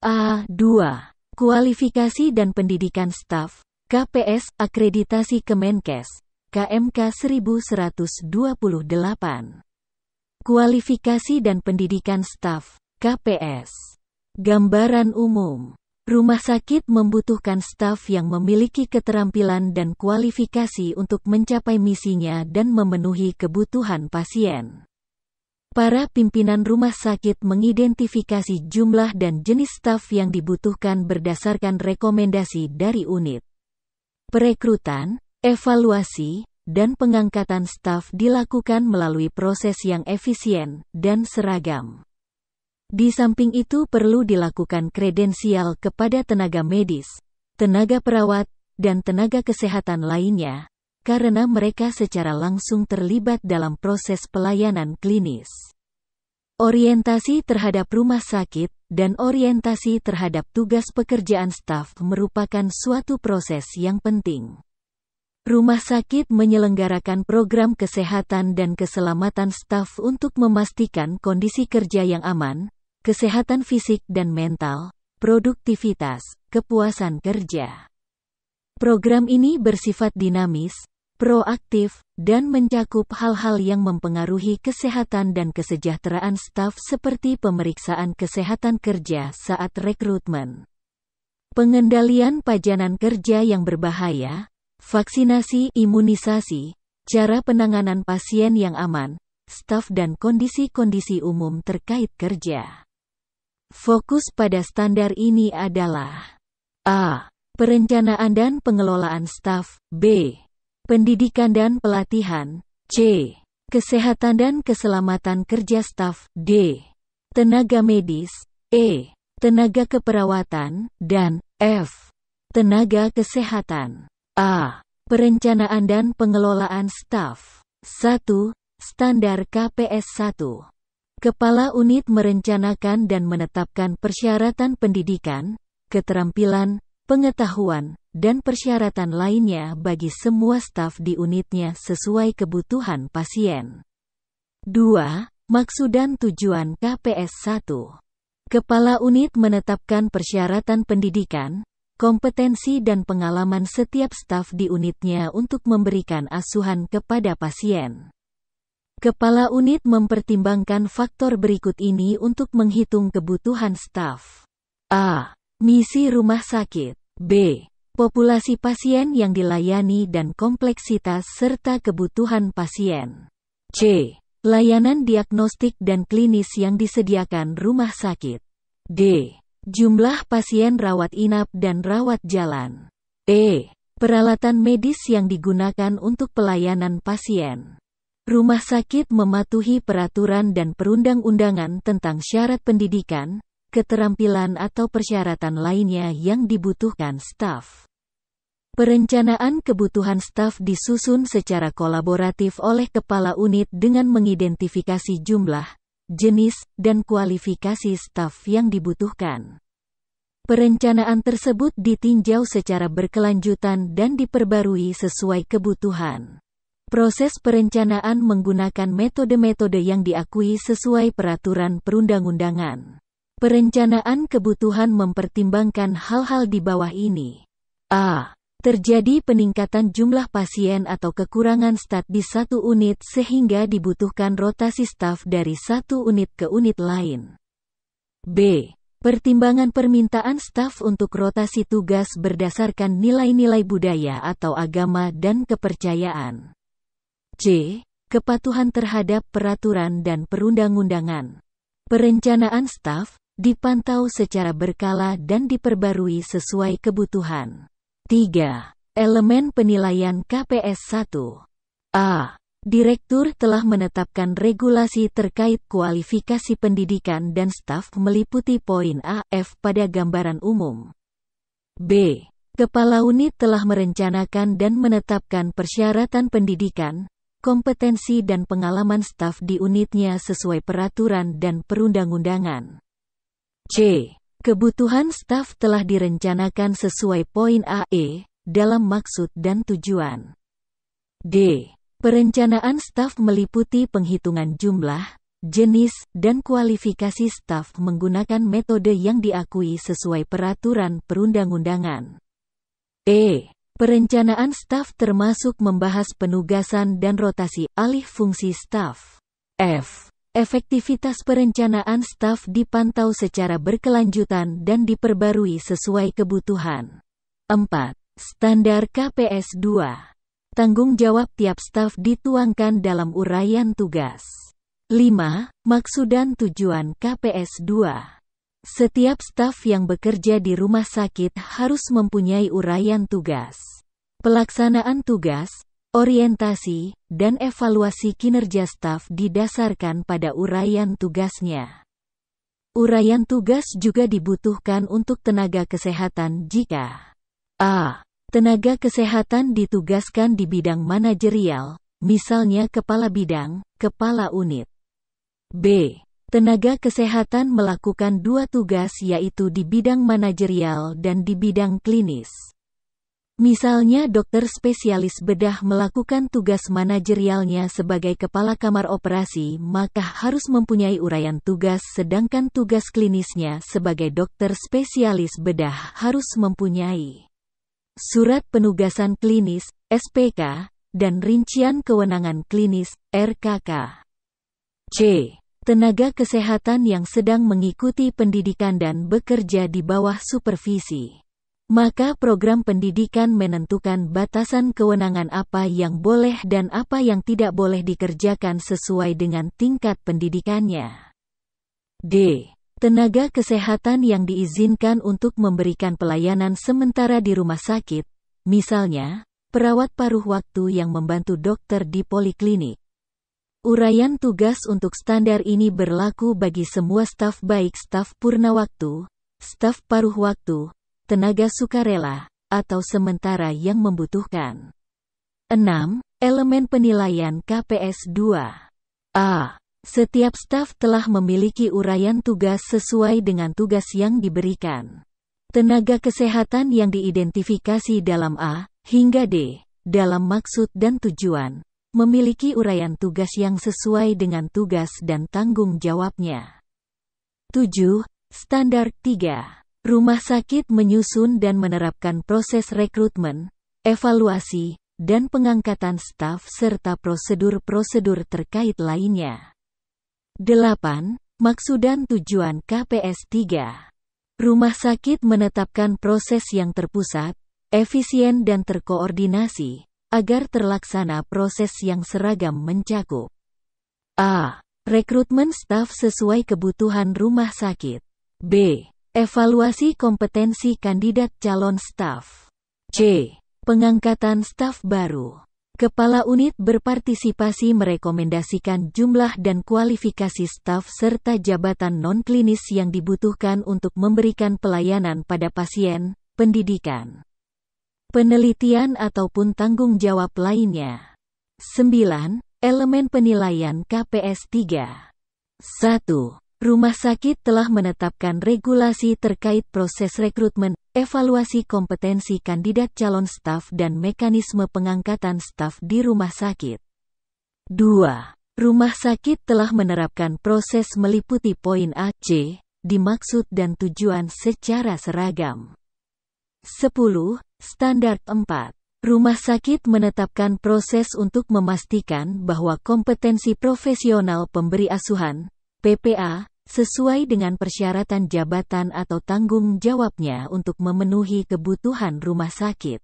A2. Kualifikasi dan Pendidikan Staf, KPS, Akreditasi Kemenkes, KMK 1128. Kualifikasi dan Pendidikan Staf, KPS. Gambaran umum. Rumah sakit membutuhkan staf yang memiliki keterampilan dan kualifikasi untuk mencapai misinya dan memenuhi kebutuhan pasien. Para pimpinan rumah sakit mengidentifikasi jumlah dan jenis staf yang dibutuhkan berdasarkan rekomendasi dari unit. Perekrutan, evaluasi, dan pengangkatan staf dilakukan melalui proses yang efisien dan seragam. Di samping itu perlu dilakukan kredensial kepada tenaga medis, tenaga perawat, dan tenaga kesehatan lainnya, karena mereka secara langsung terlibat dalam proses pelayanan klinis. Orientasi terhadap rumah sakit dan orientasi terhadap tugas pekerjaan staf merupakan suatu proses yang penting. Rumah sakit menyelenggarakan program kesehatan dan keselamatan staf untuk memastikan kondisi kerja yang aman, kesehatan fisik dan mental, produktivitas, kepuasan kerja. Program ini bersifat dinamis, proaktif, dan mencakup hal-hal yang mempengaruhi kesehatan dan kesejahteraan staf seperti pemeriksaan kesehatan kerja saat rekrutmen. Pengendalian pajanan kerja yang berbahaya, vaksinasi imunisasi, cara penanganan pasien yang aman, staf dan kondisi-kondisi umum terkait kerja. Fokus pada standar ini adalah A. Perencanaan dan pengelolaan staf B. Pendidikan dan pelatihan. C. Kesehatan dan keselamatan kerja staf. D. Tenaga medis. E. Tenaga keperawatan. Dan F. Tenaga kesehatan. A. Perencanaan dan pengelolaan staf. 1. Standar KPS 1. Kepala unit merencanakan dan menetapkan persyaratan pendidikan, keterampilan, pengetahuan, dan persyaratan lainnya bagi semua staf di unitnya sesuai kebutuhan pasien. 2. Maksud dan tujuan KPS 1 Kepala unit menetapkan persyaratan pendidikan, kompetensi dan pengalaman setiap staf di unitnya untuk memberikan asuhan kepada pasien. Kepala unit mempertimbangkan faktor berikut ini untuk menghitung kebutuhan staf. A. Misi rumah sakit. B populasi pasien yang dilayani dan kompleksitas serta kebutuhan pasien. C. Layanan diagnostik dan klinis yang disediakan rumah sakit. D. Jumlah pasien rawat inap dan rawat jalan. E. Peralatan medis yang digunakan untuk pelayanan pasien. Rumah sakit mematuhi peraturan dan perundang-undangan tentang syarat pendidikan, keterampilan atau persyaratan lainnya yang dibutuhkan staf. Perencanaan kebutuhan staf disusun secara kolaboratif oleh kepala unit dengan mengidentifikasi jumlah, jenis, dan kualifikasi staf yang dibutuhkan. Perencanaan tersebut ditinjau secara berkelanjutan dan diperbarui sesuai kebutuhan. Proses perencanaan menggunakan metode-metode yang diakui sesuai peraturan perundang-undangan. Perencanaan kebutuhan mempertimbangkan hal-hal di bawah ini. A. Terjadi peningkatan jumlah pasien atau kekurangan stat di satu unit sehingga dibutuhkan rotasi staf dari satu unit ke unit lain. B. Pertimbangan permintaan staf untuk rotasi tugas berdasarkan nilai-nilai budaya atau agama dan kepercayaan. C. Kepatuhan terhadap peraturan dan perundang-undangan. Perencanaan staf dipantau secara berkala dan diperbarui sesuai kebutuhan. 3. Elemen penilaian KPS 1. A. Direktur telah menetapkan regulasi terkait kualifikasi pendidikan dan staf meliputi poin AF pada gambaran umum. B. Kepala unit telah merencanakan dan menetapkan persyaratan pendidikan, kompetensi dan pengalaman staf di unitnya sesuai peraturan dan perundang-undangan. C. Kebutuhan staf telah direncanakan sesuai poin AE dalam maksud dan tujuan. D. Perencanaan staf meliputi penghitungan jumlah, jenis, dan kualifikasi staf menggunakan metode yang diakui sesuai peraturan perundang-undangan. E. Perencanaan staf termasuk membahas penugasan dan rotasi alih fungsi staf. F. Efektivitas perencanaan staf dipantau secara berkelanjutan dan diperbarui sesuai kebutuhan. 4. Standar KPS 2. Tanggung jawab tiap staf dituangkan dalam uraian tugas. 5. Maksud dan tujuan KPS 2. Setiap staf yang bekerja di rumah sakit harus mempunyai uraian tugas. Pelaksanaan tugas, Orientasi dan evaluasi kinerja staf didasarkan pada uraian tugasnya. Uraian tugas juga dibutuhkan untuk tenaga kesehatan jika A. Tenaga kesehatan ditugaskan di bidang manajerial, misalnya kepala bidang, kepala unit. B. Tenaga kesehatan melakukan dua tugas yaitu di bidang manajerial dan di bidang klinis. Misalnya dokter spesialis bedah melakukan tugas manajerialnya sebagai kepala kamar operasi, maka harus mempunyai uraian tugas sedangkan tugas klinisnya sebagai dokter spesialis bedah harus mempunyai surat penugasan klinis (SPK) dan rincian kewenangan klinis (RKK). C. Tenaga kesehatan yang sedang mengikuti pendidikan dan bekerja di bawah supervisi maka program pendidikan menentukan batasan kewenangan apa yang boleh dan apa yang tidak boleh dikerjakan sesuai dengan tingkat pendidikannya. D. Tenaga kesehatan yang diizinkan untuk memberikan pelayanan sementara di rumah sakit, misalnya, perawat paruh waktu yang membantu dokter di poliklinik. Uraian tugas untuk standar ini berlaku bagi semua staf baik staf purna waktu, staf paruh waktu, tenaga sukarela, atau sementara yang membutuhkan. 6. Elemen penilaian KPS 2 A. Setiap staf telah memiliki uraian tugas sesuai dengan tugas yang diberikan. Tenaga kesehatan yang diidentifikasi dalam A hingga D dalam maksud dan tujuan memiliki uraian tugas yang sesuai dengan tugas dan tanggung jawabnya. 7. Standar 3 Rumah sakit menyusun dan menerapkan proses rekrutmen, evaluasi, dan pengangkatan staf serta prosedur-prosedur terkait lainnya. 8. Maksud dan tujuan KPS 3 Rumah sakit menetapkan proses yang terpusat, efisien dan terkoordinasi, agar terlaksana proses yang seragam mencakup A. Rekrutmen staf sesuai kebutuhan rumah sakit B. Evaluasi kompetensi kandidat calon staf. C. Pengangkatan staf baru. Kepala unit berpartisipasi merekomendasikan jumlah dan kualifikasi staf serta jabatan non-klinis yang dibutuhkan untuk memberikan pelayanan pada pasien, pendidikan, penelitian ataupun tanggung jawab lainnya. 9. Elemen penilaian KPS 3. 1. Rumah sakit telah menetapkan regulasi terkait proses rekrutmen, evaluasi kompetensi kandidat calon staf dan mekanisme pengangkatan staf di rumah sakit. 2. Rumah sakit telah menerapkan proses meliputi poin AC, dimaksud dan tujuan secara seragam. 10. Standar 4. Rumah sakit menetapkan proses untuk memastikan bahwa kompetensi profesional pemberi asuhan, PPA, sesuai dengan persyaratan jabatan atau tanggung jawabnya untuk memenuhi kebutuhan rumah sakit.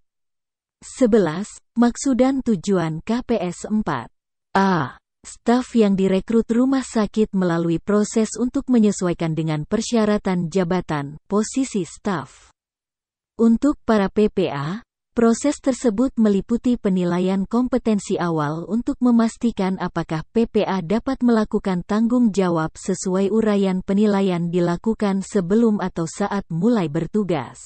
11. Maksud dan tujuan KPS 4. A. Staf yang direkrut rumah sakit melalui proses untuk menyesuaikan dengan persyaratan jabatan, posisi staf. Untuk para PPA, Proses tersebut meliputi penilaian kompetensi awal untuk memastikan apakah PPA dapat melakukan tanggung jawab sesuai uraian penilaian dilakukan sebelum atau saat mulai bertugas.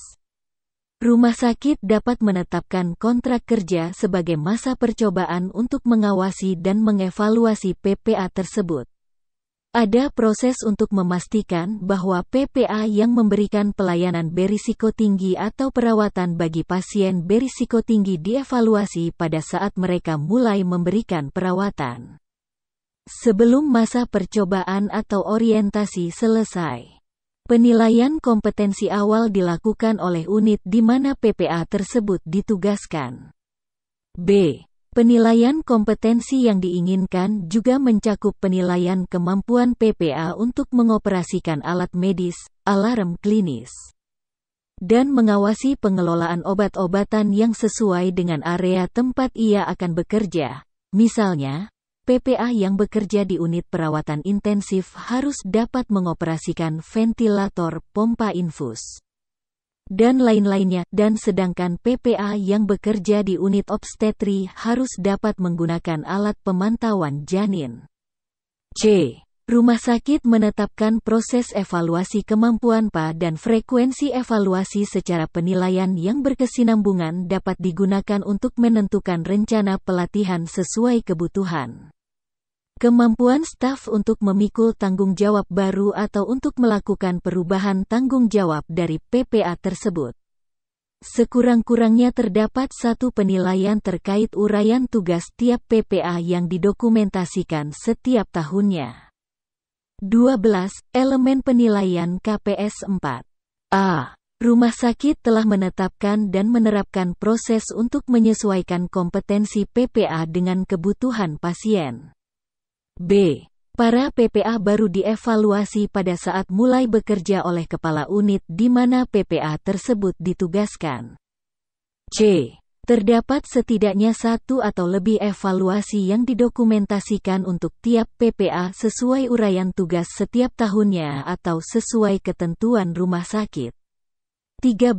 Rumah sakit dapat menetapkan kontrak kerja sebagai masa percobaan untuk mengawasi dan mengevaluasi PPA tersebut. Ada proses untuk memastikan bahwa PPA yang memberikan pelayanan berisiko tinggi atau perawatan bagi pasien berisiko tinggi dievaluasi pada saat mereka mulai memberikan perawatan. Sebelum masa percobaan atau orientasi selesai, penilaian kompetensi awal dilakukan oleh unit di mana PPA tersebut ditugaskan. B. Penilaian kompetensi yang diinginkan juga mencakup penilaian kemampuan PPA untuk mengoperasikan alat medis, alarm klinis, dan mengawasi pengelolaan obat-obatan yang sesuai dengan area tempat ia akan bekerja. Misalnya, PPA yang bekerja di unit perawatan intensif harus dapat mengoperasikan ventilator pompa infus dan lain-lainnya, dan sedangkan PPA yang bekerja di unit obstetri harus dapat menggunakan alat pemantauan janin. C. Rumah sakit menetapkan proses evaluasi kemampuan PA dan frekuensi evaluasi secara penilaian yang berkesinambungan dapat digunakan untuk menentukan rencana pelatihan sesuai kebutuhan. Kemampuan staf untuk memikul tanggung jawab baru atau untuk melakukan perubahan tanggung jawab dari PPA tersebut. Sekurang-kurangnya terdapat satu penilaian terkait uraian tugas tiap PPA yang didokumentasikan setiap tahunnya. 12. Elemen penilaian KPS 4. A. Rumah sakit telah menetapkan dan menerapkan proses untuk menyesuaikan kompetensi PPA dengan kebutuhan pasien. B. Para PPA baru dievaluasi pada saat mulai bekerja oleh kepala unit di mana PPA tersebut ditugaskan. C. Terdapat setidaknya satu atau lebih evaluasi yang didokumentasikan untuk tiap PPA sesuai uraian tugas setiap tahunnya atau sesuai ketentuan rumah sakit. 13.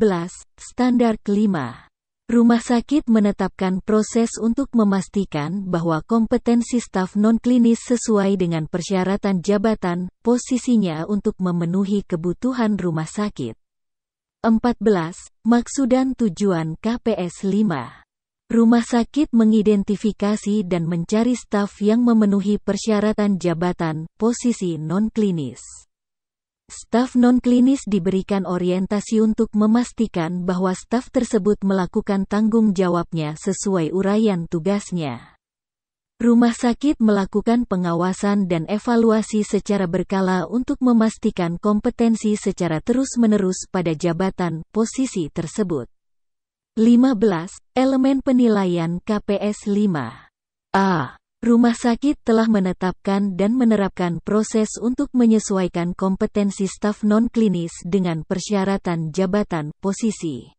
Standar kelima. Rumah sakit menetapkan proses untuk memastikan bahwa kompetensi staf non-klinis sesuai dengan persyaratan jabatan, posisinya untuk memenuhi kebutuhan rumah sakit. 14. Maksud dan tujuan KPS 5 Rumah sakit mengidentifikasi dan mencari staf yang memenuhi persyaratan jabatan, posisi non-klinis. Staf non-klinis diberikan orientasi untuk memastikan bahwa staf tersebut melakukan tanggung jawabnya sesuai uraian tugasnya. Rumah sakit melakukan pengawasan dan evaluasi secara berkala untuk memastikan kompetensi secara terus-menerus pada jabatan posisi tersebut. 15. Elemen penilaian KPS 5. A. Rumah sakit telah menetapkan dan menerapkan proses untuk menyesuaikan kompetensi staf non-klinis dengan persyaratan jabatan, posisi.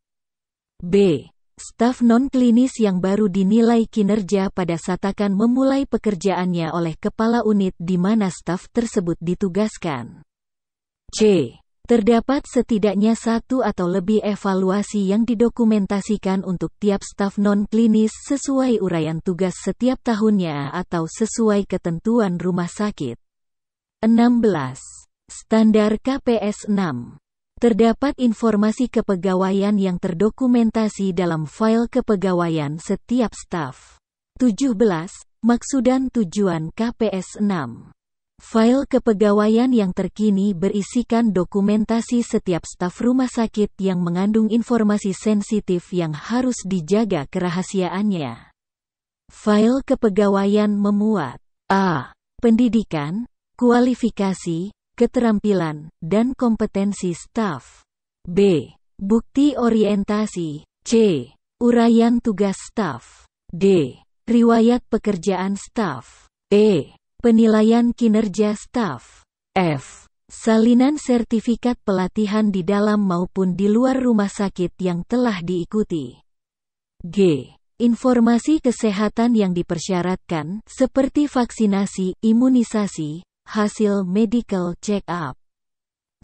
B. Staf non-klinis yang baru dinilai kinerja pada saat akan memulai pekerjaannya oleh kepala unit di mana staf tersebut ditugaskan. C. Terdapat setidaknya satu atau lebih evaluasi yang didokumentasikan untuk tiap staf non-klinis sesuai uraian tugas setiap tahunnya atau sesuai ketentuan rumah sakit. 16. Standar KPS 6 Terdapat informasi kepegawaian yang terdokumentasi dalam file kepegawaian setiap staf. 17. Maksud tujuan KPS 6 File kepegawaian yang terkini berisikan dokumentasi setiap staf rumah sakit yang mengandung informasi sensitif yang harus dijaga kerahasiaannya. File kepegawaian memuat A. Pendidikan, kualifikasi, keterampilan, dan kompetensi staf. B. Bukti orientasi. C. Uraian tugas staf. D. Riwayat pekerjaan staf. E. Penilaian kinerja staf. F. Salinan sertifikat pelatihan di dalam maupun di luar rumah sakit yang telah diikuti. G. Informasi kesehatan yang dipersyaratkan, seperti vaksinasi, imunisasi, hasil medical check-up.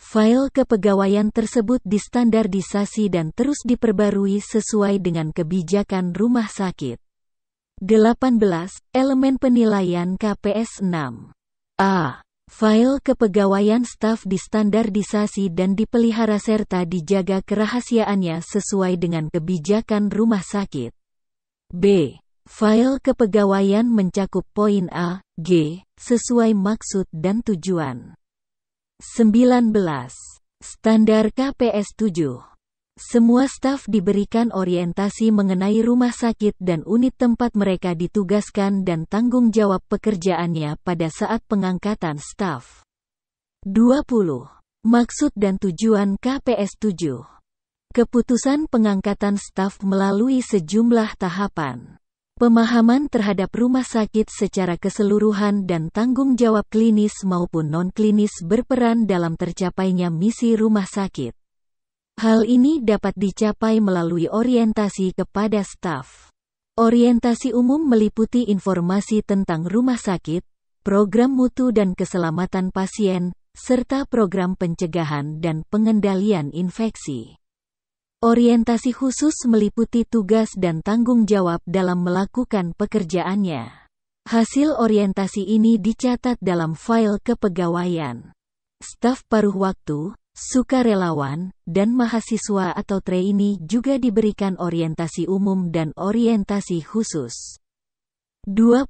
File kepegawaian tersebut distandarisasi dan terus diperbarui sesuai dengan kebijakan rumah sakit. 18. Elemen penilaian KPS 6. A. File kepegawaian staf distandarisasi dan dipelihara serta dijaga kerahasiaannya sesuai dengan kebijakan rumah sakit. B. File kepegawaian mencakup poin A, G, sesuai maksud dan tujuan. 19. Standar KPS 7 semua staf diberikan orientasi mengenai rumah sakit dan unit tempat mereka ditugaskan dan tanggung jawab pekerjaannya pada saat pengangkatan staf. 20. Maksud dan tujuan KPS 7. Keputusan pengangkatan staf melalui sejumlah tahapan. Pemahaman terhadap rumah sakit secara keseluruhan dan tanggung jawab klinis maupun non-klinis berperan dalam tercapainya misi rumah sakit. Hal ini dapat dicapai melalui orientasi kepada staf. Orientasi umum meliputi informasi tentang rumah sakit, program mutu dan keselamatan pasien, serta program pencegahan dan pengendalian infeksi. Orientasi khusus meliputi tugas dan tanggung jawab dalam melakukan pekerjaannya. Hasil orientasi ini dicatat dalam file kepegawaian. Staf paruh waktu, Sukarelawan, dan mahasiswa atau trainee juga diberikan orientasi umum dan orientasi khusus. 21.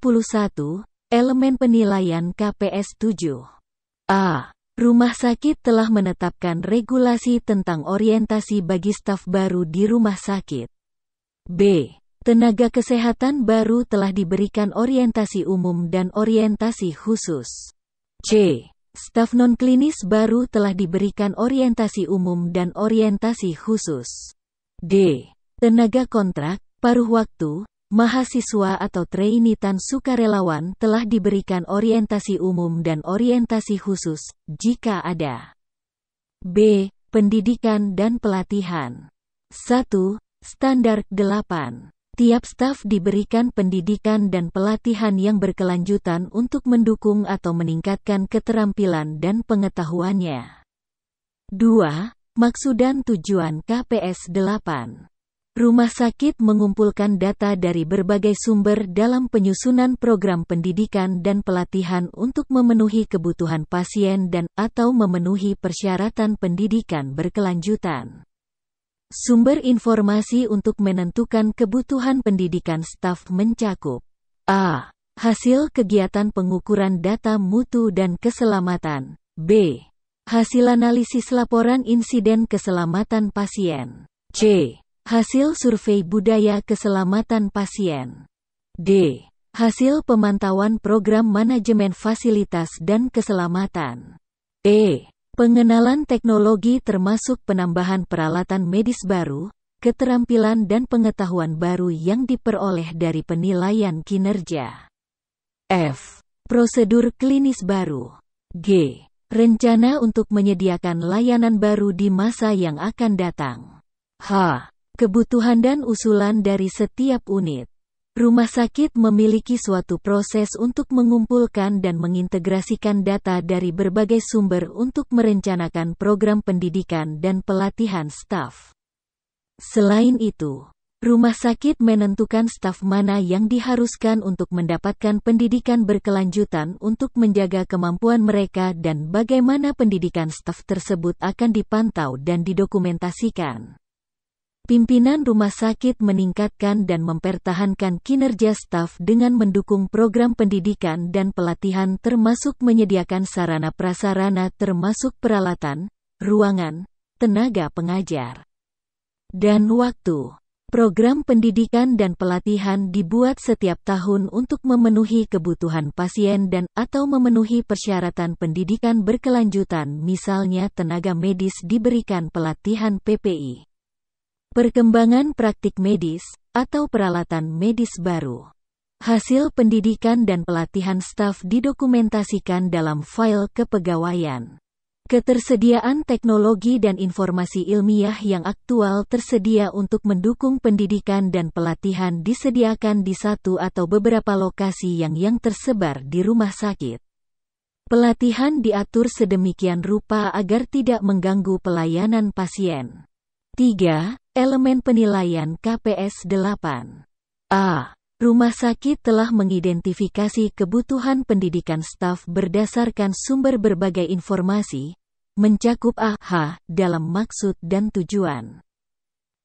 Elemen penilaian KPS 7 A. Rumah sakit telah menetapkan regulasi tentang orientasi bagi staf baru di rumah sakit. B. Tenaga kesehatan baru telah diberikan orientasi umum dan orientasi khusus. C. Staf non-klinis baru telah diberikan orientasi umum dan orientasi khusus. D. Tenaga kontrak, paruh waktu, mahasiswa atau trainee tan sukarelawan telah diberikan orientasi umum dan orientasi khusus, jika ada. B. Pendidikan dan pelatihan. 1. Standar 8. Tiap staf diberikan pendidikan dan pelatihan yang berkelanjutan untuk mendukung atau meningkatkan keterampilan dan pengetahuannya. 2. Maksud dan tujuan KPS 8 Rumah sakit mengumpulkan data dari berbagai sumber dalam penyusunan program pendidikan dan pelatihan untuk memenuhi kebutuhan pasien dan atau memenuhi persyaratan pendidikan berkelanjutan. Sumber informasi untuk menentukan kebutuhan pendidikan staf mencakup A. Hasil kegiatan pengukuran data mutu dan keselamatan B. Hasil analisis laporan insiden keselamatan pasien C. Hasil survei budaya keselamatan pasien D. Hasil pemantauan program manajemen fasilitas dan keselamatan E. Pengenalan teknologi termasuk penambahan peralatan medis baru, keterampilan dan pengetahuan baru yang diperoleh dari penilaian kinerja. F. Prosedur klinis baru. G. Rencana untuk menyediakan layanan baru di masa yang akan datang. H. Kebutuhan dan usulan dari setiap unit. Rumah sakit memiliki suatu proses untuk mengumpulkan dan mengintegrasikan data dari berbagai sumber untuk merencanakan program pendidikan dan pelatihan staf. Selain itu, rumah sakit menentukan staf mana yang diharuskan untuk mendapatkan pendidikan berkelanjutan untuk menjaga kemampuan mereka dan bagaimana pendidikan staf tersebut akan dipantau dan didokumentasikan. Pimpinan rumah sakit meningkatkan dan mempertahankan kinerja staf dengan mendukung program pendidikan dan pelatihan termasuk menyediakan sarana prasarana termasuk peralatan, ruangan, tenaga pengajar, dan waktu. Program pendidikan dan pelatihan dibuat setiap tahun untuk memenuhi kebutuhan pasien dan atau memenuhi persyaratan pendidikan berkelanjutan misalnya tenaga medis diberikan pelatihan PPI. Perkembangan praktik medis, atau peralatan medis baru. Hasil pendidikan dan pelatihan staf didokumentasikan dalam file kepegawaian. Ketersediaan teknologi dan informasi ilmiah yang aktual tersedia untuk mendukung pendidikan dan pelatihan disediakan di satu atau beberapa lokasi yang yang tersebar di rumah sakit. Pelatihan diatur sedemikian rupa agar tidak mengganggu pelayanan pasien. 3. Elemen penilaian KPS 8. A. Rumah sakit telah mengidentifikasi kebutuhan pendidikan staf berdasarkan sumber berbagai informasi, mencakup AH dalam maksud dan tujuan.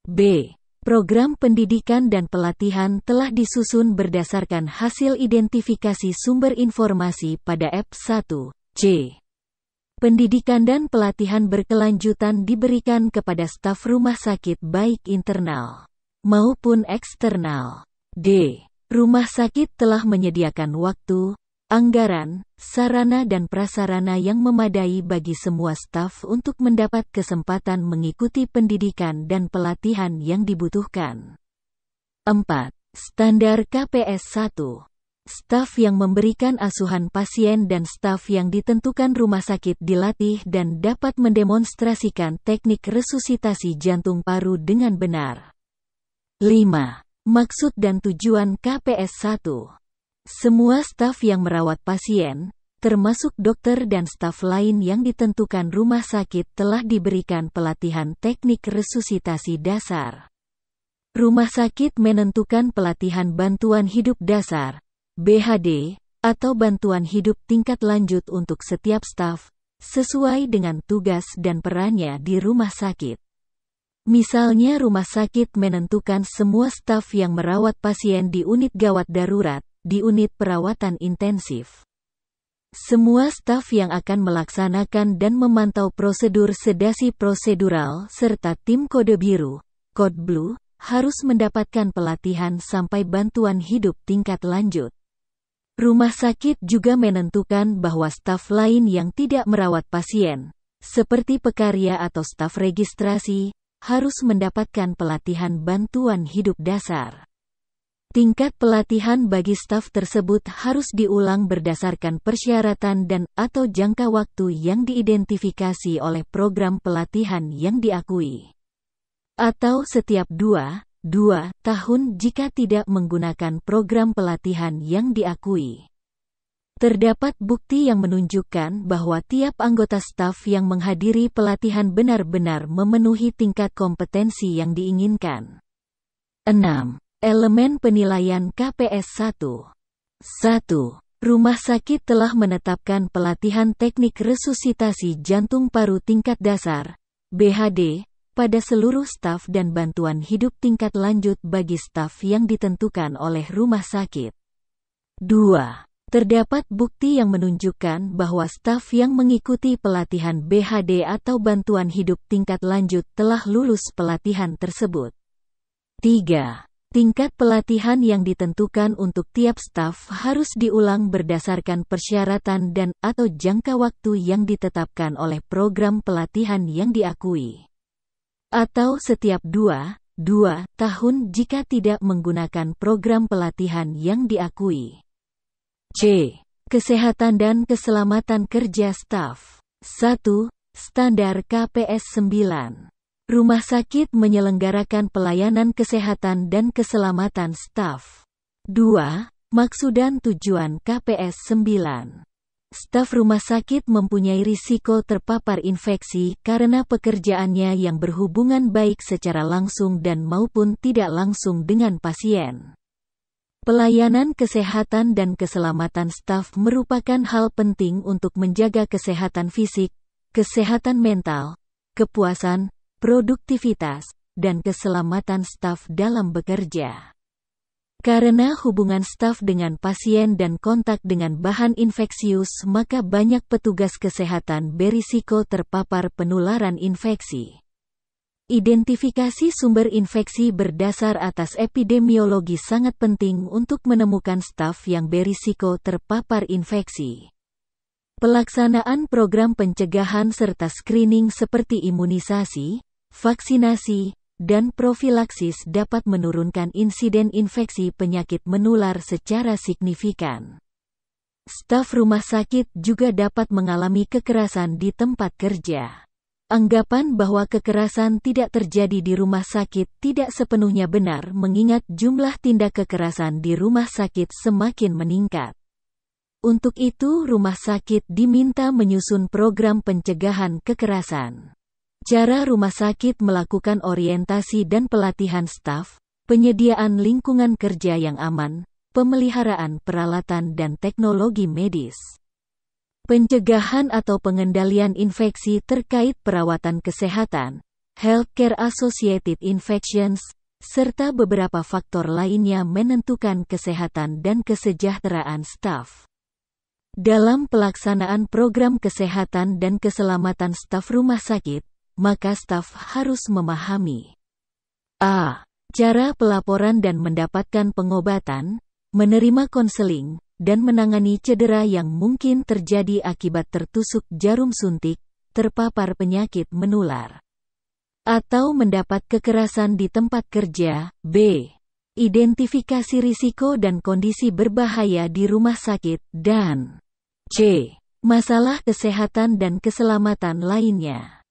B. Program pendidikan dan pelatihan telah disusun berdasarkan hasil identifikasi sumber informasi pada f 1, C. Pendidikan dan pelatihan berkelanjutan diberikan kepada staf rumah sakit baik internal maupun eksternal. D. Rumah sakit telah menyediakan waktu, anggaran, sarana dan prasarana yang memadai bagi semua staf untuk mendapat kesempatan mengikuti pendidikan dan pelatihan yang dibutuhkan. 4. Standar KPS 1 Staf yang memberikan asuhan pasien dan staf yang ditentukan rumah sakit dilatih dan dapat mendemonstrasikan teknik resusitasi jantung paru dengan benar. 5. Maksud dan tujuan KPS 1 Semua staf yang merawat pasien, termasuk dokter dan staf lain yang ditentukan rumah sakit telah diberikan pelatihan teknik resusitasi dasar. Rumah sakit menentukan pelatihan bantuan hidup dasar, BHD, atau bantuan hidup tingkat lanjut untuk setiap staf, sesuai dengan tugas dan perannya di rumah sakit. Misalnya rumah sakit menentukan semua staf yang merawat pasien di unit gawat darurat, di unit perawatan intensif. Semua staf yang akan melaksanakan dan memantau prosedur sedasi prosedural serta tim kode biru, kode blue, harus mendapatkan pelatihan sampai bantuan hidup tingkat lanjut. Rumah sakit juga menentukan bahwa staf lain yang tidak merawat pasien, seperti pekarya atau staf registrasi, harus mendapatkan pelatihan bantuan hidup dasar. Tingkat pelatihan bagi staf tersebut harus diulang berdasarkan persyaratan dan atau jangka waktu yang diidentifikasi oleh program pelatihan yang diakui. Atau setiap dua, 2 tahun jika tidak menggunakan program pelatihan yang diakui. Terdapat bukti yang menunjukkan bahwa tiap anggota staf yang menghadiri pelatihan benar-benar memenuhi tingkat kompetensi yang diinginkan. 6. Elemen penilaian KPS 1 1. Rumah sakit telah menetapkan pelatihan teknik resusitasi jantung paru tingkat dasar, BHD, pada seluruh staf dan bantuan hidup tingkat lanjut bagi staf yang ditentukan oleh rumah sakit. 2. Terdapat bukti yang menunjukkan bahwa staf yang mengikuti pelatihan BHD atau bantuan hidup tingkat lanjut telah lulus pelatihan tersebut. 3. Tingkat pelatihan yang ditentukan untuk tiap staf harus diulang berdasarkan persyaratan dan atau jangka waktu yang ditetapkan oleh program pelatihan yang diakui atau setiap dua, dua tahun jika tidak menggunakan program pelatihan yang diakui. C. Kesehatan dan keselamatan kerja staf. 1. Standar KPS 9. Rumah sakit menyelenggarakan pelayanan kesehatan dan keselamatan staf. 2. Maksud dan tujuan KPS 9. Staf rumah sakit mempunyai risiko terpapar infeksi karena pekerjaannya yang berhubungan baik secara langsung dan maupun tidak langsung dengan pasien. Pelayanan kesehatan dan keselamatan staf merupakan hal penting untuk menjaga kesehatan fisik, kesehatan mental, kepuasan, produktivitas, dan keselamatan staf dalam bekerja. Karena hubungan staf dengan pasien dan kontak dengan bahan infeksius, maka banyak petugas kesehatan berisiko terpapar penularan infeksi. Identifikasi sumber infeksi berdasar atas epidemiologi sangat penting untuk menemukan staf yang berisiko terpapar infeksi. Pelaksanaan program pencegahan serta screening seperti imunisasi, vaksinasi, dan profilaksis dapat menurunkan insiden infeksi penyakit menular secara signifikan. Staf rumah sakit juga dapat mengalami kekerasan di tempat kerja. Anggapan bahwa kekerasan tidak terjadi di rumah sakit tidak sepenuhnya benar mengingat jumlah tindak kekerasan di rumah sakit semakin meningkat. Untuk itu rumah sakit diminta menyusun program pencegahan kekerasan. Cara rumah sakit melakukan orientasi dan pelatihan staf, penyediaan lingkungan kerja yang aman, pemeliharaan peralatan dan teknologi medis. Pencegahan atau pengendalian infeksi terkait perawatan kesehatan, healthcare associated infections, serta beberapa faktor lainnya menentukan kesehatan dan kesejahteraan staf. Dalam pelaksanaan program kesehatan dan keselamatan staf rumah sakit, maka staf harus memahami A. Cara pelaporan dan mendapatkan pengobatan, menerima konseling, dan menangani cedera yang mungkin terjadi akibat tertusuk jarum suntik, terpapar penyakit menular, atau mendapat kekerasan di tempat kerja. B. Identifikasi risiko dan kondisi berbahaya di rumah sakit, dan C. Masalah kesehatan dan keselamatan lainnya.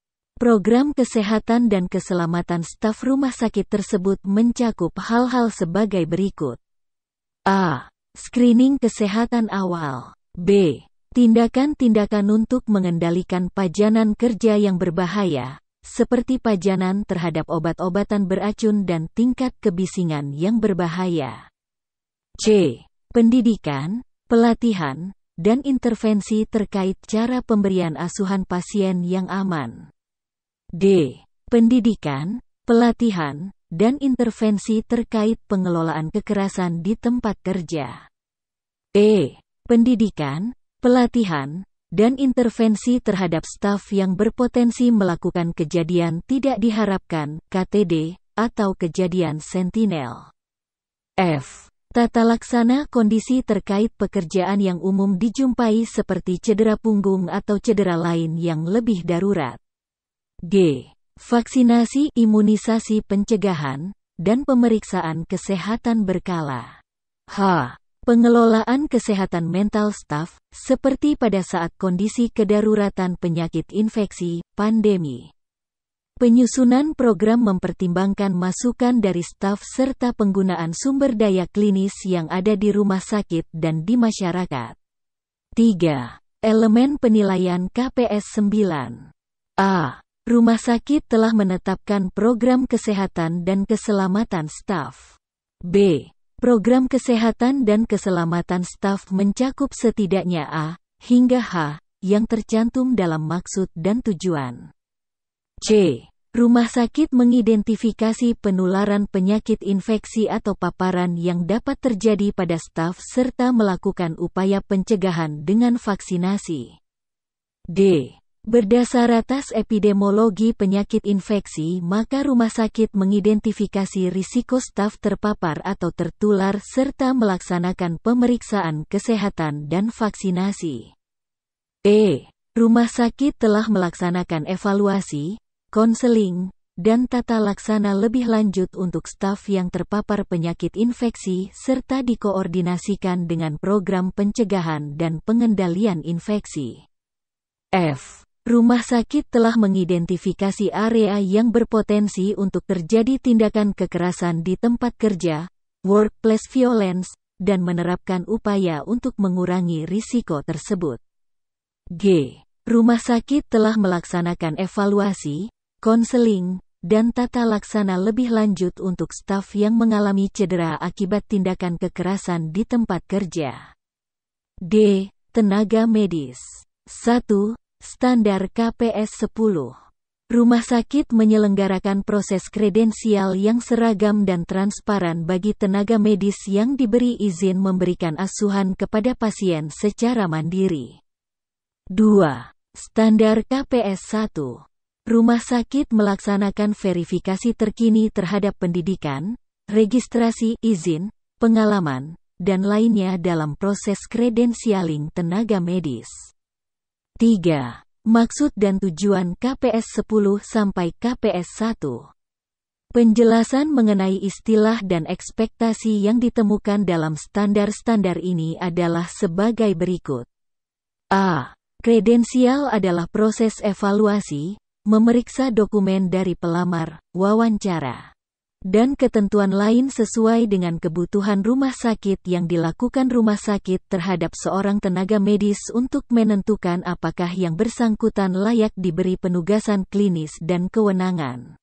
Program kesehatan dan keselamatan staf rumah sakit tersebut mencakup hal-hal sebagai berikut. A. Screening kesehatan awal. B. Tindakan-tindakan untuk mengendalikan pajanan kerja yang berbahaya, seperti pajanan terhadap obat-obatan beracun dan tingkat kebisingan yang berbahaya. C. Pendidikan, pelatihan, dan intervensi terkait cara pemberian asuhan pasien yang aman. D. Pendidikan, pelatihan, dan intervensi terkait pengelolaan kekerasan di tempat kerja. E. Pendidikan, pelatihan, dan intervensi terhadap staf yang berpotensi melakukan kejadian tidak diharapkan (KTD) atau kejadian sentinel. F. Tata laksana kondisi terkait pekerjaan yang umum dijumpai seperti cedera punggung atau cedera lain yang lebih darurat. G. Vaksinasi, imunisasi pencegahan, dan pemeriksaan kesehatan berkala. H. Pengelolaan kesehatan mental staf, seperti pada saat kondisi kedaruratan penyakit infeksi, pandemi. Penyusunan program mempertimbangkan masukan dari staf serta penggunaan sumber daya klinis yang ada di rumah sakit dan di masyarakat. 3. Elemen penilaian KPS 9. A. Rumah sakit telah menetapkan program kesehatan dan keselamatan staf. B. Program kesehatan dan keselamatan staf mencakup setidaknya A hingga H yang tercantum dalam maksud dan tujuan. C. Rumah sakit mengidentifikasi penularan penyakit infeksi atau paparan yang dapat terjadi pada staf serta melakukan upaya pencegahan dengan vaksinasi. D. Berdasar atas epidemiologi penyakit infeksi, maka rumah sakit mengidentifikasi risiko staf terpapar atau tertular serta melaksanakan pemeriksaan kesehatan dan vaksinasi. E. Rumah sakit telah melaksanakan evaluasi, konseling, dan tata laksana lebih lanjut untuk staf yang terpapar penyakit infeksi serta dikoordinasikan dengan program pencegahan dan pengendalian infeksi. F. Rumah sakit telah mengidentifikasi area yang berpotensi untuk terjadi tindakan kekerasan di tempat kerja, workplace violence, dan menerapkan upaya untuk mengurangi risiko tersebut. G. Rumah sakit telah melaksanakan evaluasi, konseling, dan tata laksana lebih lanjut untuk staf yang mengalami cedera akibat tindakan kekerasan di tempat kerja. D. Tenaga medis 1. Standar KPS 10. Rumah sakit menyelenggarakan proses kredensial yang seragam dan transparan bagi tenaga medis yang diberi izin memberikan asuhan kepada pasien secara mandiri. 2. Standar KPS 1. Rumah sakit melaksanakan verifikasi terkini terhadap pendidikan, registrasi izin, pengalaman, dan lainnya dalam proses kredensialing tenaga medis. 3. Maksud dan tujuan KPS 10 sampai KPS 1 Penjelasan mengenai istilah dan ekspektasi yang ditemukan dalam standar-standar ini adalah sebagai berikut. A. Kredensial adalah proses evaluasi, memeriksa dokumen dari pelamar, wawancara dan ketentuan lain sesuai dengan kebutuhan rumah sakit yang dilakukan rumah sakit terhadap seorang tenaga medis untuk menentukan apakah yang bersangkutan layak diberi penugasan klinis dan kewenangan.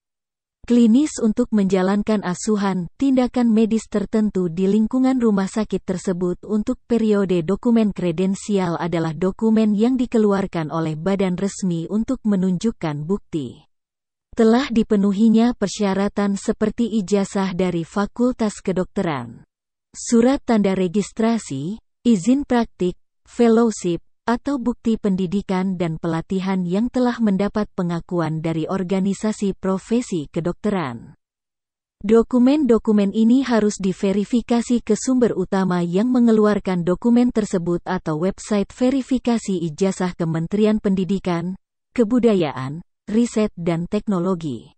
Klinis untuk menjalankan asuhan, tindakan medis tertentu di lingkungan rumah sakit tersebut untuk periode dokumen kredensial adalah dokumen yang dikeluarkan oleh badan resmi untuk menunjukkan bukti. Telah dipenuhinya persyaratan seperti ijazah dari Fakultas Kedokteran, surat tanda registrasi, izin praktik, fellowship, atau bukti pendidikan dan pelatihan yang telah mendapat pengakuan dari organisasi profesi kedokteran. Dokumen-dokumen ini harus diverifikasi ke sumber utama yang mengeluarkan dokumen tersebut atau website verifikasi ijazah Kementerian Pendidikan, Kebudayaan, riset dan teknologi.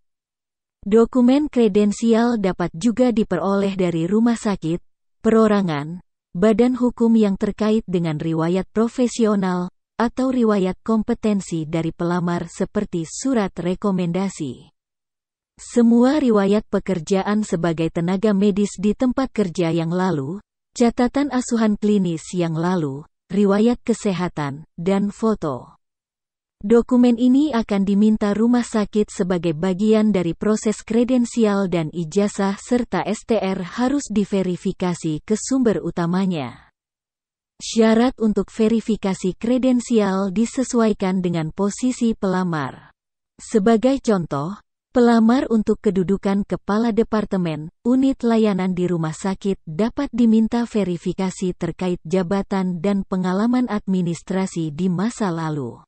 Dokumen kredensial dapat juga diperoleh dari rumah sakit, perorangan, badan hukum yang terkait dengan riwayat profesional, atau riwayat kompetensi dari pelamar seperti surat rekomendasi. Semua riwayat pekerjaan sebagai tenaga medis di tempat kerja yang lalu, catatan asuhan klinis yang lalu, riwayat kesehatan, dan foto. Dokumen ini akan diminta rumah sakit sebagai bagian dari proses kredensial dan ijazah serta STR harus diverifikasi ke sumber utamanya. Syarat untuk verifikasi kredensial disesuaikan dengan posisi pelamar. Sebagai contoh, pelamar untuk kedudukan kepala departemen, unit layanan di rumah sakit dapat diminta verifikasi terkait jabatan dan pengalaman administrasi di masa lalu.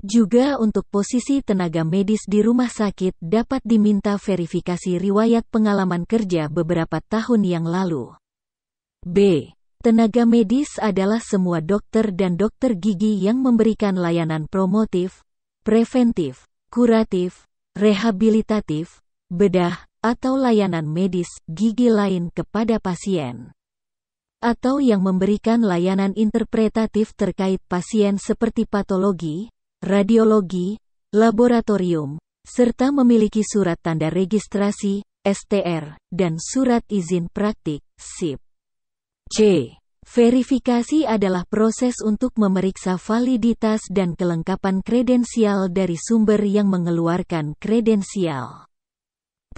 Juga untuk posisi tenaga medis di rumah sakit dapat diminta verifikasi riwayat pengalaman kerja beberapa tahun yang lalu. B. Tenaga medis adalah semua dokter dan dokter gigi yang memberikan layanan promotif, preventif, kuratif, rehabilitatif, bedah, atau layanan medis gigi lain kepada pasien atau yang memberikan layanan interpretatif terkait pasien seperti patologi, radiologi, laboratorium, serta memiliki surat tanda registrasi, STR, dan surat izin praktik, SIP. C. Verifikasi adalah proses untuk memeriksa validitas dan kelengkapan kredensial dari sumber yang mengeluarkan kredensial.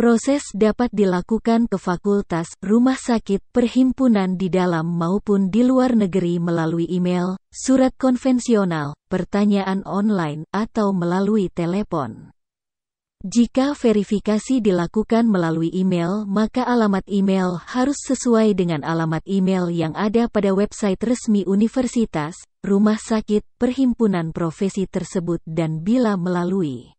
Proses dapat dilakukan ke fakultas, rumah sakit, perhimpunan di dalam maupun di luar negeri melalui email, surat konvensional, pertanyaan online, atau melalui telepon. Jika verifikasi dilakukan melalui email, maka alamat email harus sesuai dengan alamat email yang ada pada website resmi universitas, rumah sakit, perhimpunan profesi tersebut dan bila melalui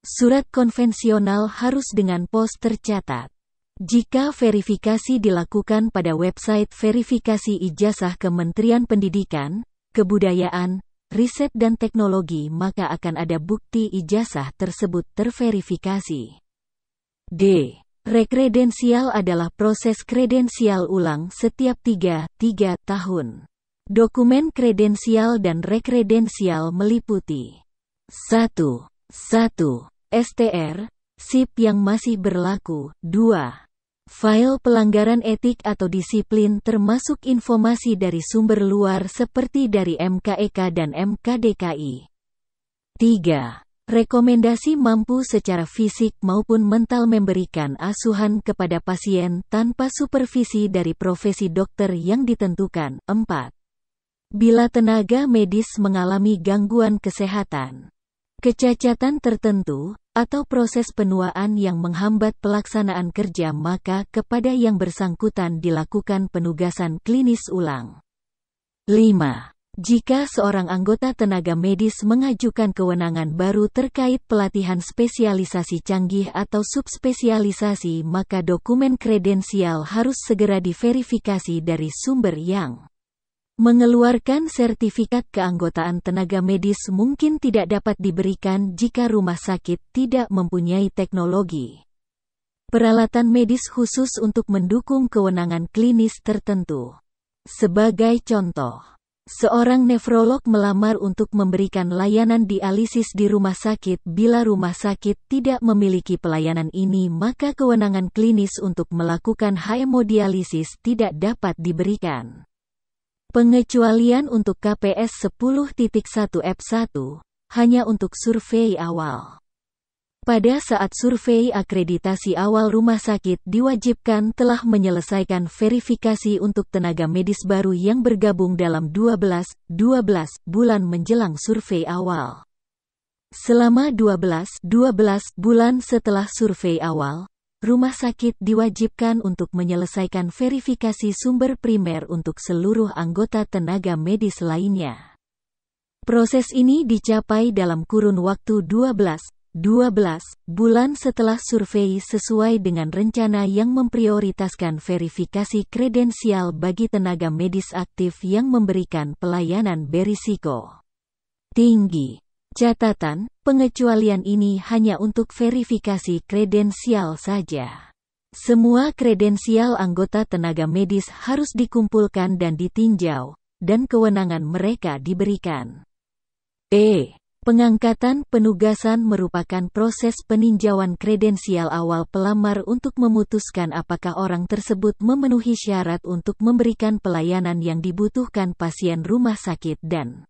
Surat konvensional harus dengan pos tercatat. Jika verifikasi dilakukan pada website verifikasi ijazah Kementerian Pendidikan, Kebudayaan, Riset dan Teknologi maka akan ada bukti ijazah tersebut terverifikasi. D. Rekredensial adalah proses kredensial ulang setiap 3, 3 tahun. Dokumen kredensial dan rekredensial meliputi 1. 1. STR, SIP yang masih berlaku. 2. File pelanggaran etik atau disiplin termasuk informasi dari sumber luar seperti dari MKEK e dan MKDKI. 3. Rekomendasi mampu secara fisik maupun mental memberikan asuhan kepada pasien tanpa supervisi dari profesi dokter yang ditentukan. 4. Bila tenaga medis mengalami gangguan kesehatan kecacatan tertentu, atau proses penuaan yang menghambat pelaksanaan kerja maka kepada yang bersangkutan dilakukan penugasan klinis ulang. 5. Jika seorang anggota tenaga medis mengajukan kewenangan baru terkait pelatihan spesialisasi canggih atau subspesialisasi maka dokumen kredensial harus segera diverifikasi dari sumber yang Mengeluarkan sertifikat keanggotaan tenaga medis mungkin tidak dapat diberikan jika rumah sakit tidak mempunyai teknologi. Peralatan medis khusus untuk mendukung kewenangan klinis tertentu. Sebagai contoh, seorang nefrolog melamar untuk memberikan layanan dialisis di rumah sakit bila rumah sakit tidak memiliki pelayanan ini maka kewenangan klinis untuk melakukan hemodialisis tidak dapat diberikan. Pengecualian untuk KPS 10.1 F1 hanya untuk survei awal. Pada saat survei akreditasi awal rumah sakit diwajibkan telah menyelesaikan verifikasi untuk tenaga medis baru yang bergabung dalam 12-12 bulan menjelang survei awal. Selama 12-12 bulan setelah survei awal, rumah sakit diwajibkan untuk menyelesaikan verifikasi sumber primer untuk seluruh anggota tenaga medis lainnya. Proses ini dicapai dalam kurun waktu 12, 12 bulan setelah survei sesuai dengan rencana yang memprioritaskan verifikasi kredensial bagi tenaga medis aktif yang memberikan pelayanan berisiko tinggi. Catatan, pengecualian ini hanya untuk verifikasi kredensial saja. Semua kredensial anggota tenaga medis harus dikumpulkan dan ditinjau, dan kewenangan mereka diberikan. E. Pengangkatan penugasan merupakan proses peninjauan kredensial awal pelamar untuk memutuskan apakah orang tersebut memenuhi syarat untuk memberikan pelayanan yang dibutuhkan pasien rumah sakit dan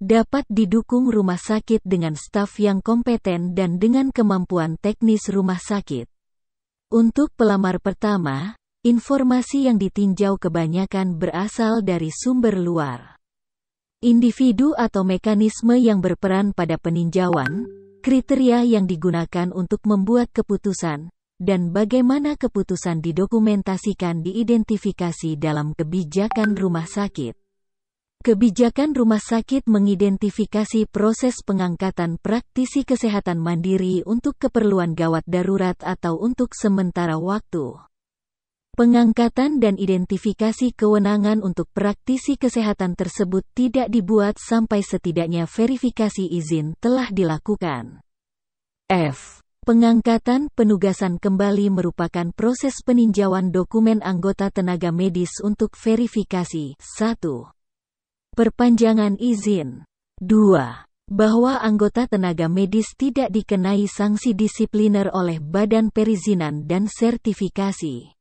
dapat didukung rumah sakit dengan staf yang kompeten dan dengan kemampuan teknis rumah sakit. Untuk pelamar pertama, informasi yang ditinjau kebanyakan berasal dari sumber luar. Individu atau mekanisme yang berperan pada peninjauan, kriteria yang digunakan untuk membuat keputusan, dan bagaimana keputusan didokumentasikan diidentifikasi dalam kebijakan rumah sakit. Kebijakan rumah sakit mengidentifikasi proses pengangkatan praktisi kesehatan mandiri untuk keperluan gawat darurat atau untuk sementara waktu. Pengangkatan dan identifikasi kewenangan untuk praktisi kesehatan tersebut tidak dibuat sampai setidaknya verifikasi izin telah dilakukan. F. Pengangkatan penugasan kembali merupakan proses peninjauan dokumen anggota tenaga medis untuk verifikasi. 1. Perpanjangan izin. 2. Bahwa anggota tenaga medis tidak dikenai sanksi disipliner oleh Badan Perizinan dan Sertifikasi.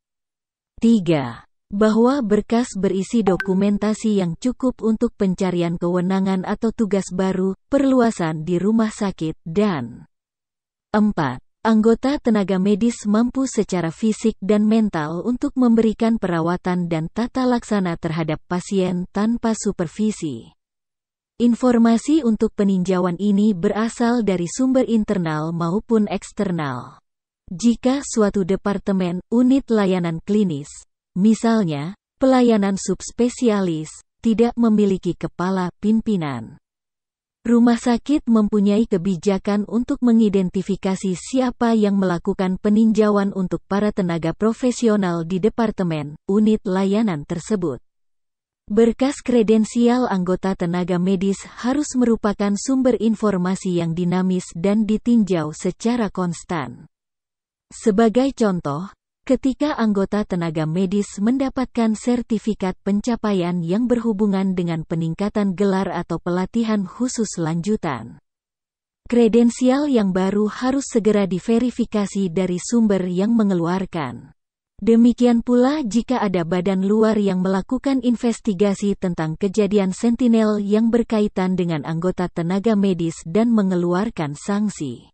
3. Bahwa berkas berisi dokumentasi yang cukup untuk pencarian kewenangan atau tugas baru, perluasan di rumah sakit, dan 4. Anggota tenaga medis mampu secara fisik dan mental untuk memberikan perawatan dan tata laksana terhadap pasien tanpa supervisi. Informasi untuk peninjauan ini berasal dari sumber internal maupun eksternal. Jika suatu departemen, unit layanan klinis, misalnya, pelayanan subspesialis, tidak memiliki kepala pimpinan Rumah sakit mempunyai kebijakan untuk mengidentifikasi siapa yang melakukan peninjauan untuk para tenaga profesional di departemen, unit layanan tersebut. Berkas kredensial anggota tenaga medis harus merupakan sumber informasi yang dinamis dan ditinjau secara konstan. Sebagai contoh, Ketika anggota tenaga medis mendapatkan sertifikat pencapaian yang berhubungan dengan peningkatan gelar atau pelatihan khusus lanjutan, kredensial yang baru harus segera diverifikasi dari sumber yang mengeluarkan. Demikian pula jika ada badan luar yang melakukan investigasi tentang kejadian sentinel yang berkaitan dengan anggota tenaga medis dan mengeluarkan sanksi.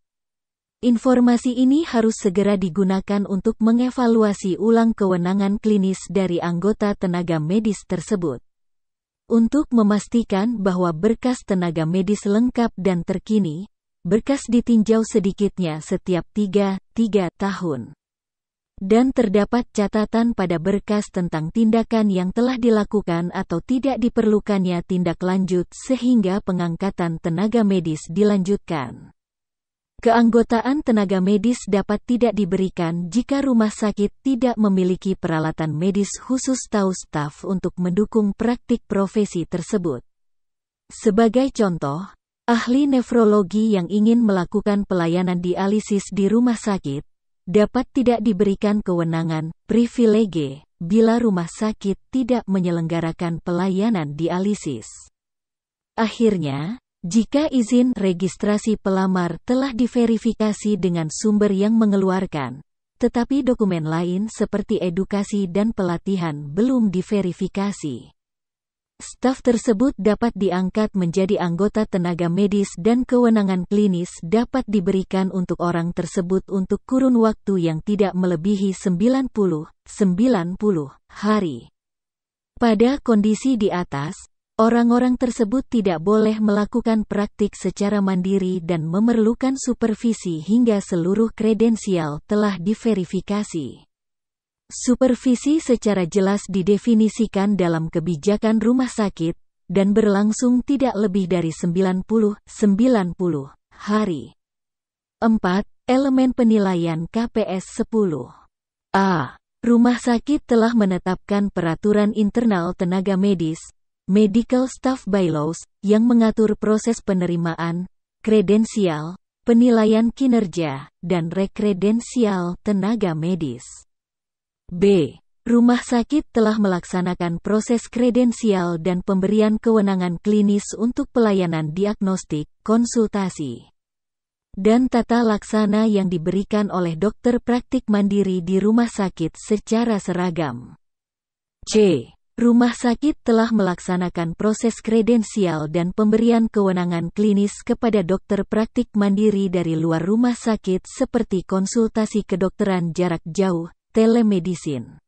Informasi ini harus segera digunakan untuk mengevaluasi ulang kewenangan klinis dari anggota tenaga medis tersebut. Untuk memastikan bahwa berkas tenaga medis lengkap dan terkini, berkas ditinjau sedikitnya setiap 3, 3 tahun. Dan terdapat catatan pada berkas tentang tindakan yang telah dilakukan atau tidak diperlukannya tindak lanjut sehingga pengangkatan tenaga medis dilanjutkan. Keanggotaan tenaga medis dapat tidak diberikan jika rumah sakit tidak memiliki peralatan medis khusus atau staf untuk mendukung praktik profesi tersebut. Sebagai contoh, ahli nefrologi yang ingin melakukan pelayanan dialisis di rumah sakit dapat tidak diberikan kewenangan privilege bila rumah sakit tidak menyelenggarakan pelayanan dialisis. Akhirnya, jika izin registrasi pelamar telah diverifikasi dengan sumber yang mengeluarkan, tetapi dokumen lain seperti edukasi dan pelatihan belum diverifikasi. Staf tersebut dapat diangkat menjadi anggota tenaga medis dan kewenangan klinis dapat diberikan untuk orang tersebut untuk kurun waktu yang tidak melebihi 90, 90 hari. Pada kondisi di atas, Orang-orang tersebut tidak boleh melakukan praktik secara mandiri dan memerlukan supervisi hingga seluruh kredensial telah diverifikasi. Supervisi secara jelas didefinisikan dalam kebijakan rumah sakit, dan berlangsung tidak lebih dari 90-90 hari. 4. Elemen penilaian KPS 10 A. Rumah sakit telah menetapkan peraturan internal tenaga medis, Medical Staff Bylaws, yang mengatur proses penerimaan, kredensial, penilaian kinerja, dan rekredensial tenaga medis. B. Rumah sakit telah melaksanakan proses kredensial dan pemberian kewenangan klinis untuk pelayanan diagnostik, konsultasi, dan tata laksana yang diberikan oleh dokter praktik mandiri di rumah sakit secara seragam. C. Rumah sakit telah melaksanakan proses kredensial dan pemberian kewenangan klinis kepada dokter praktik mandiri dari luar rumah sakit seperti konsultasi kedokteran jarak jauh, telemedicine,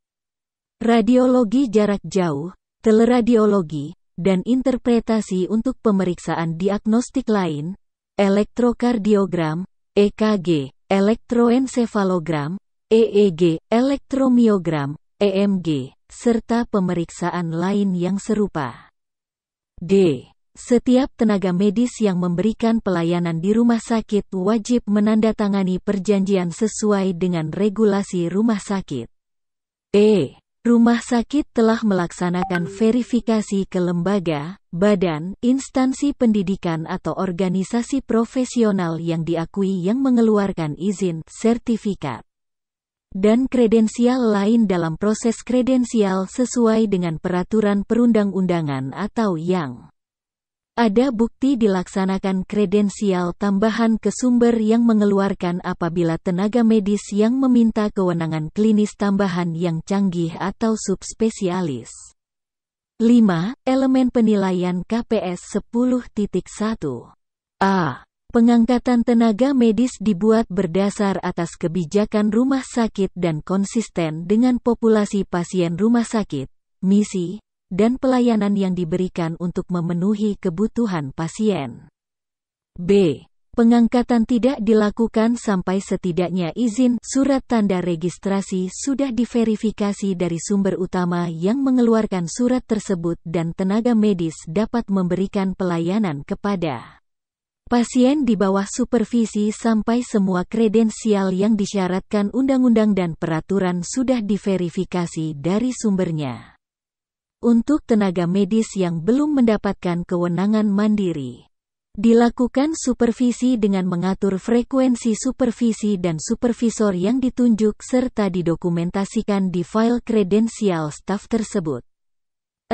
radiologi jarak jauh, teleradiologi, dan interpretasi untuk pemeriksaan diagnostik lain, elektrokardiogram, EKG, elektroensefalogram, EEG, elektromiogram, EMG serta pemeriksaan lain yang serupa. D. Setiap tenaga medis yang memberikan pelayanan di rumah sakit wajib menandatangani perjanjian sesuai dengan regulasi rumah sakit. E. Rumah sakit telah melaksanakan verifikasi ke lembaga, badan, instansi pendidikan atau organisasi profesional yang diakui yang mengeluarkan izin sertifikat dan kredensial lain dalam proses kredensial sesuai dengan peraturan perundang-undangan atau yang ada bukti dilaksanakan kredensial tambahan ke sumber yang mengeluarkan apabila tenaga medis yang meminta kewenangan klinis tambahan yang canggih atau subspesialis. 5. Elemen penilaian KPS 10.1 A. Pengangkatan tenaga medis dibuat berdasar atas kebijakan rumah sakit dan konsisten dengan populasi pasien rumah sakit, misi, dan pelayanan yang diberikan untuk memenuhi kebutuhan pasien. B. Pengangkatan tidak dilakukan sampai setidaknya izin surat tanda registrasi sudah diverifikasi dari sumber utama yang mengeluarkan surat tersebut dan tenaga medis dapat memberikan pelayanan kepada Pasien di bawah supervisi sampai semua kredensial yang disyaratkan undang-undang dan peraturan sudah diverifikasi dari sumbernya. Untuk tenaga medis yang belum mendapatkan kewenangan mandiri, dilakukan supervisi dengan mengatur frekuensi supervisi dan supervisor yang ditunjuk serta didokumentasikan di file kredensial staf tersebut.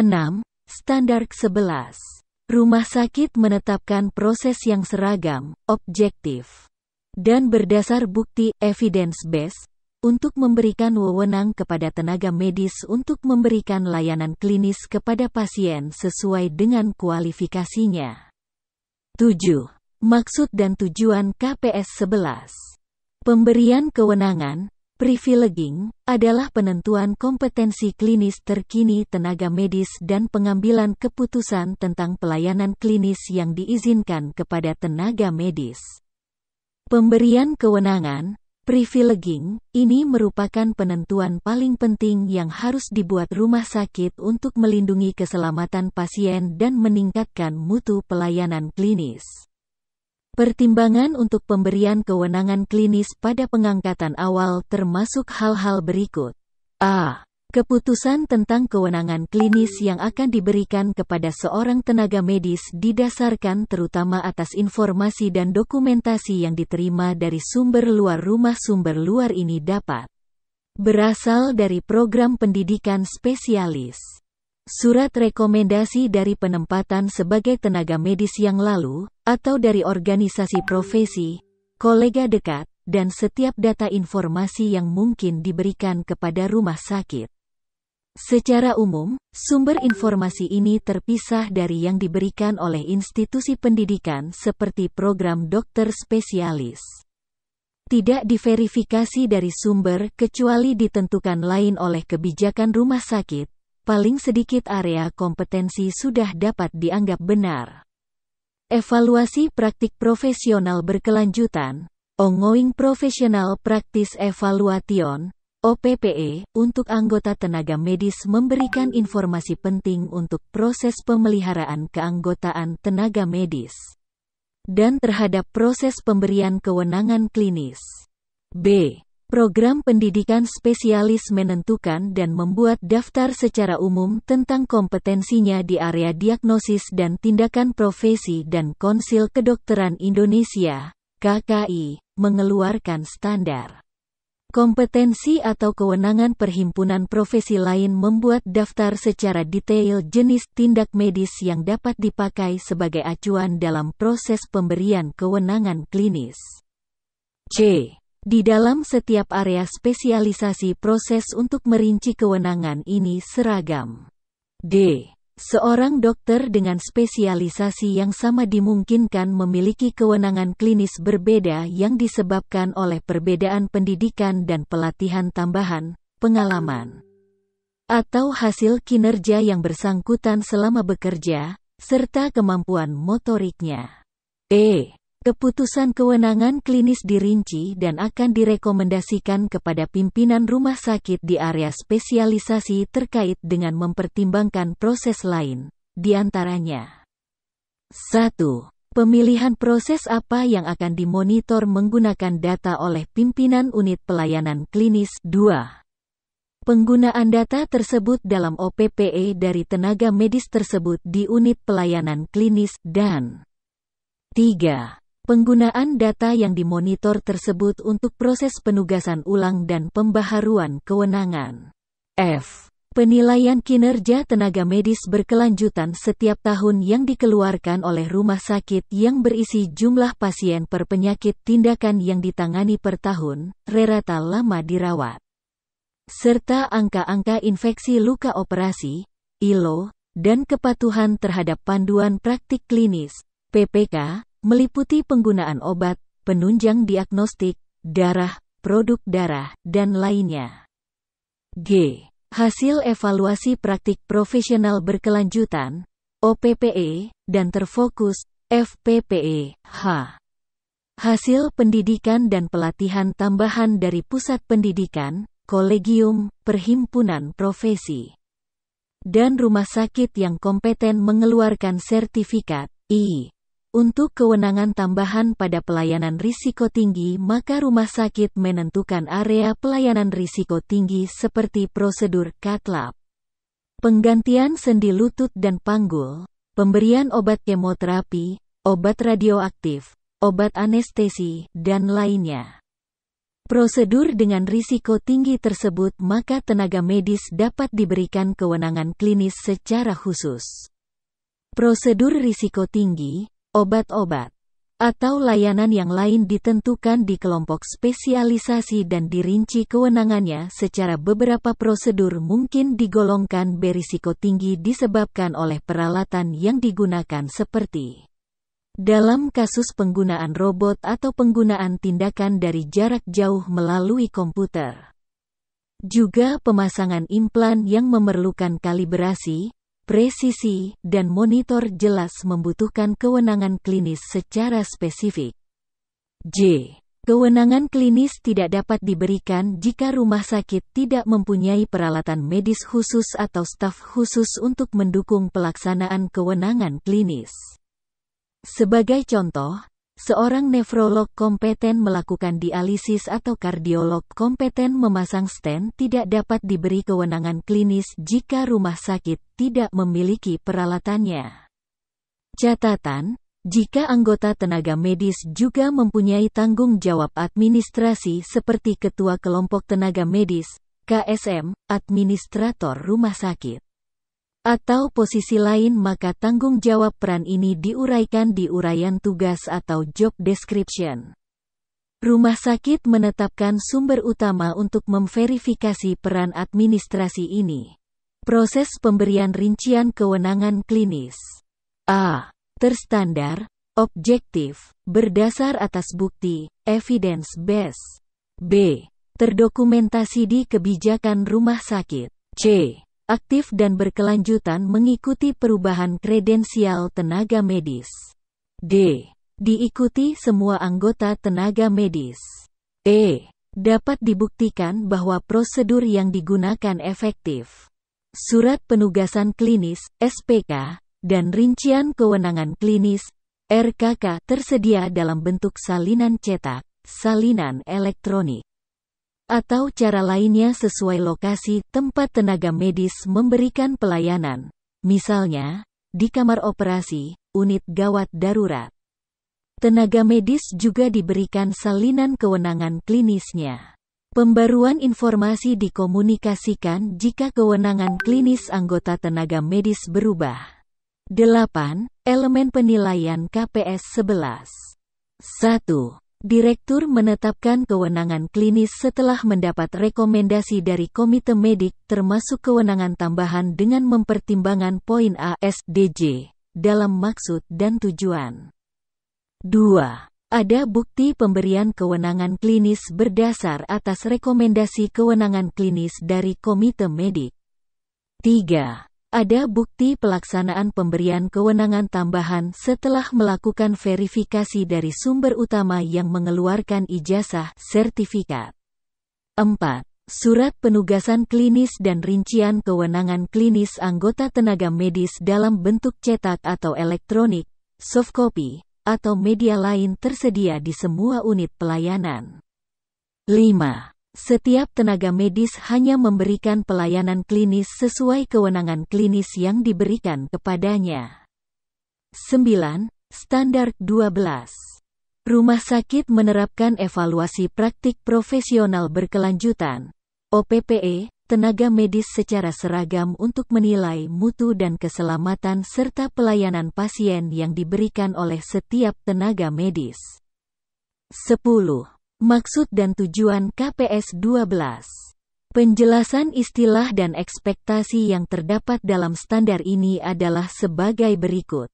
6. Standar 11 Rumah sakit menetapkan proses yang seragam, objektif, dan berdasar bukti evidence-based untuk memberikan wewenang kepada tenaga medis untuk memberikan layanan klinis kepada pasien sesuai dengan kualifikasinya. 7. Maksud dan tujuan KPS 11. Pemberian kewenangan Privileging adalah penentuan kompetensi klinis terkini tenaga medis dan pengambilan keputusan tentang pelayanan klinis yang diizinkan kepada tenaga medis. Pemberian kewenangan, privileging, ini merupakan penentuan paling penting yang harus dibuat rumah sakit untuk melindungi keselamatan pasien dan meningkatkan mutu pelayanan klinis. Pertimbangan untuk pemberian kewenangan klinis pada pengangkatan awal termasuk hal-hal berikut. A. Keputusan tentang kewenangan klinis yang akan diberikan kepada seorang tenaga medis didasarkan terutama atas informasi dan dokumentasi yang diterima dari sumber luar rumah sumber luar ini dapat berasal dari program pendidikan spesialis Surat rekomendasi dari penempatan sebagai tenaga medis yang lalu, atau dari organisasi profesi, kolega dekat, dan setiap data informasi yang mungkin diberikan kepada rumah sakit. Secara umum, sumber informasi ini terpisah dari yang diberikan oleh institusi pendidikan seperti program dokter spesialis. Tidak diverifikasi dari sumber kecuali ditentukan lain oleh kebijakan rumah sakit, paling sedikit area kompetensi sudah dapat dianggap benar. Evaluasi praktik profesional berkelanjutan, ongoing professional practice evaluation, OPPE, untuk anggota tenaga medis memberikan informasi penting untuk proses pemeliharaan keanggotaan tenaga medis dan terhadap proses pemberian kewenangan klinis. B. Program pendidikan spesialis menentukan dan membuat daftar secara umum tentang kompetensinya di area diagnosis dan tindakan profesi dan Konsil Kedokteran Indonesia (KKI) mengeluarkan standar. Kompetensi atau kewenangan perhimpunan profesi lain membuat daftar secara detail jenis tindak medis yang dapat dipakai sebagai acuan dalam proses pemberian kewenangan klinis. C. Di dalam setiap area spesialisasi proses untuk merinci kewenangan ini seragam. D. Seorang dokter dengan spesialisasi yang sama dimungkinkan memiliki kewenangan klinis berbeda yang disebabkan oleh perbedaan pendidikan dan pelatihan tambahan, pengalaman, atau hasil kinerja yang bersangkutan selama bekerja, serta kemampuan motoriknya. E. Keputusan kewenangan klinis dirinci dan akan direkomendasikan kepada pimpinan rumah sakit di area spesialisasi terkait dengan mempertimbangkan proses lain, di antaranya 1. Pemilihan proses apa yang akan dimonitor menggunakan data oleh pimpinan unit pelayanan klinis 2. Penggunaan data tersebut dalam OPPE dari tenaga medis tersebut di unit pelayanan klinis dan 3. Penggunaan data yang dimonitor tersebut untuk proses penugasan ulang dan pembaharuan kewenangan. F. Penilaian kinerja tenaga medis berkelanjutan setiap tahun yang dikeluarkan oleh rumah sakit yang berisi jumlah pasien per penyakit tindakan yang ditangani per tahun, rerata lama dirawat. Serta angka-angka infeksi luka operasi, ILO, dan kepatuhan terhadap panduan praktik klinis, PPK, meliputi penggunaan obat, penunjang diagnostik, darah, produk darah, dan lainnya. G. Hasil evaluasi praktik profesional berkelanjutan, OPPE, dan terfokus, FPPE, H. Hasil pendidikan dan pelatihan tambahan dari pusat pendidikan, kolegium, perhimpunan profesi, dan rumah sakit yang kompeten mengeluarkan sertifikat, I. Untuk kewenangan tambahan pada pelayanan risiko tinggi maka rumah sakit menentukan area pelayanan risiko tinggi seperti prosedur katlap, penggantian sendi lutut dan panggul, pemberian obat kemoterapi, obat radioaktif, obat anestesi, dan lainnya. Prosedur dengan risiko tinggi tersebut maka tenaga medis dapat diberikan kewenangan klinis secara khusus. Prosedur risiko tinggi, obat-obat, atau layanan yang lain ditentukan di kelompok spesialisasi dan dirinci kewenangannya secara beberapa prosedur mungkin digolongkan berisiko tinggi disebabkan oleh peralatan yang digunakan seperti dalam kasus penggunaan robot atau penggunaan tindakan dari jarak jauh melalui komputer. Juga pemasangan implan yang memerlukan kalibrasi, presisi, dan monitor jelas membutuhkan kewenangan klinis secara spesifik. J. Kewenangan klinis tidak dapat diberikan jika rumah sakit tidak mempunyai peralatan medis khusus atau staf khusus untuk mendukung pelaksanaan kewenangan klinis. Sebagai contoh, Seorang nefrolog kompeten melakukan dialisis atau kardiolog kompeten memasang stent tidak dapat diberi kewenangan klinis jika rumah sakit tidak memiliki peralatannya. Catatan, jika anggota tenaga medis juga mempunyai tanggung jawab administrasi seperti ketua kelompok tenaga medis, KSM, administrator rumah sakit atau posisi lain maka tanggung jawab peran ini diuraikan di uraian tugas atau job description. Rumah sakit menetapkan sumber utama untuk memverifikasi peran administrasi ini. Proses pemberian rincian kewenangan klinis. A. Terstandar, objektif, berdasar atas bukti, evidence-based. B. Terdokumentasi di kebijakan rumah sakit. C aktif dan berkelanjutan mengikuti perubahan kredensial tenaga medis. D. Diikuti semua anggota tenaga medis. E. Dapat dibuktikan bahwa prosedur yang digunakan efektif. Surat penugasan klinis, SPK, dan rincian kewenangan klinis, RKK tersedia dalam bentuk salinan cetak, salinan elektronik atau cara lainnya sesuai lokasi tempat tenaga medis memberikan pelayanan, misalnya di kamar operasi, unit gawat darurat. Tenaga medis juga diberikan salinan kewenangan klinisnya. Pembaruan informasi dikomunikasikan jika kewenangan klinis anggota tenaga medis berubah. 8. Elemen penilaian KPS 11. 1. Direktur menetapkan kewenangan klinis setelah mendapat rekomendasi dari Komite Medik termasuk kewenangan tambahan dengan mempertimbangkan poin ASDJ dalam maksud dan tujuan. 2. Ada bukti pemberian kewenangan klinis berdasar atas rekomendasi kewenangan klinis dari Komite Medik. 3. Ada bukti pelaksanaan pemberian kewenangan tambahan setelah melakukan verifikasi dari sumber utama yang mengeluarkan ijazah sertifikat. 4. Surat penugasan klinis dan rincian kewenangan klinis anggota tenaga medis dalam bentuk cetak atau elektronik, soft copy, atau media lain tersedia di semua unit pelayanan. 5. Setiap tenaga medis hanya memberikan pelayanan klinis sesuai kewenangan klinis yang diberikan kepadanya. 9. Standar 12. Rumah sakit menerapkan evaluasi praktik profesional berkelanjutan (OPPE) tenaga medis secara seragam untuk menilai mutu dan keselamatan serta pelayanan pasien yang diberikan oleh setiap tenaga medis. 10. Maksud dan tujuan KPS 12 Penjelasan istilah dan ekspektasi yang terdapat dalam standar ini adalah sebagai berikut.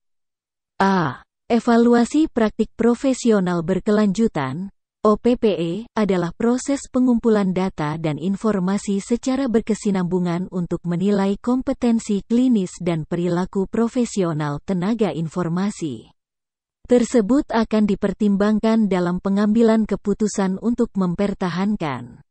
A. Evaluasi praktik profesional berkelanjutan OPPE adalah proses pengumpulan data dan informasi secara berkesinambungan untuk menilai kompetensi klinis dan perilaku profesional tenaga informasi tersebut akan dipertimbangkan dalam pengambilan keputusan untuk mempertahankan,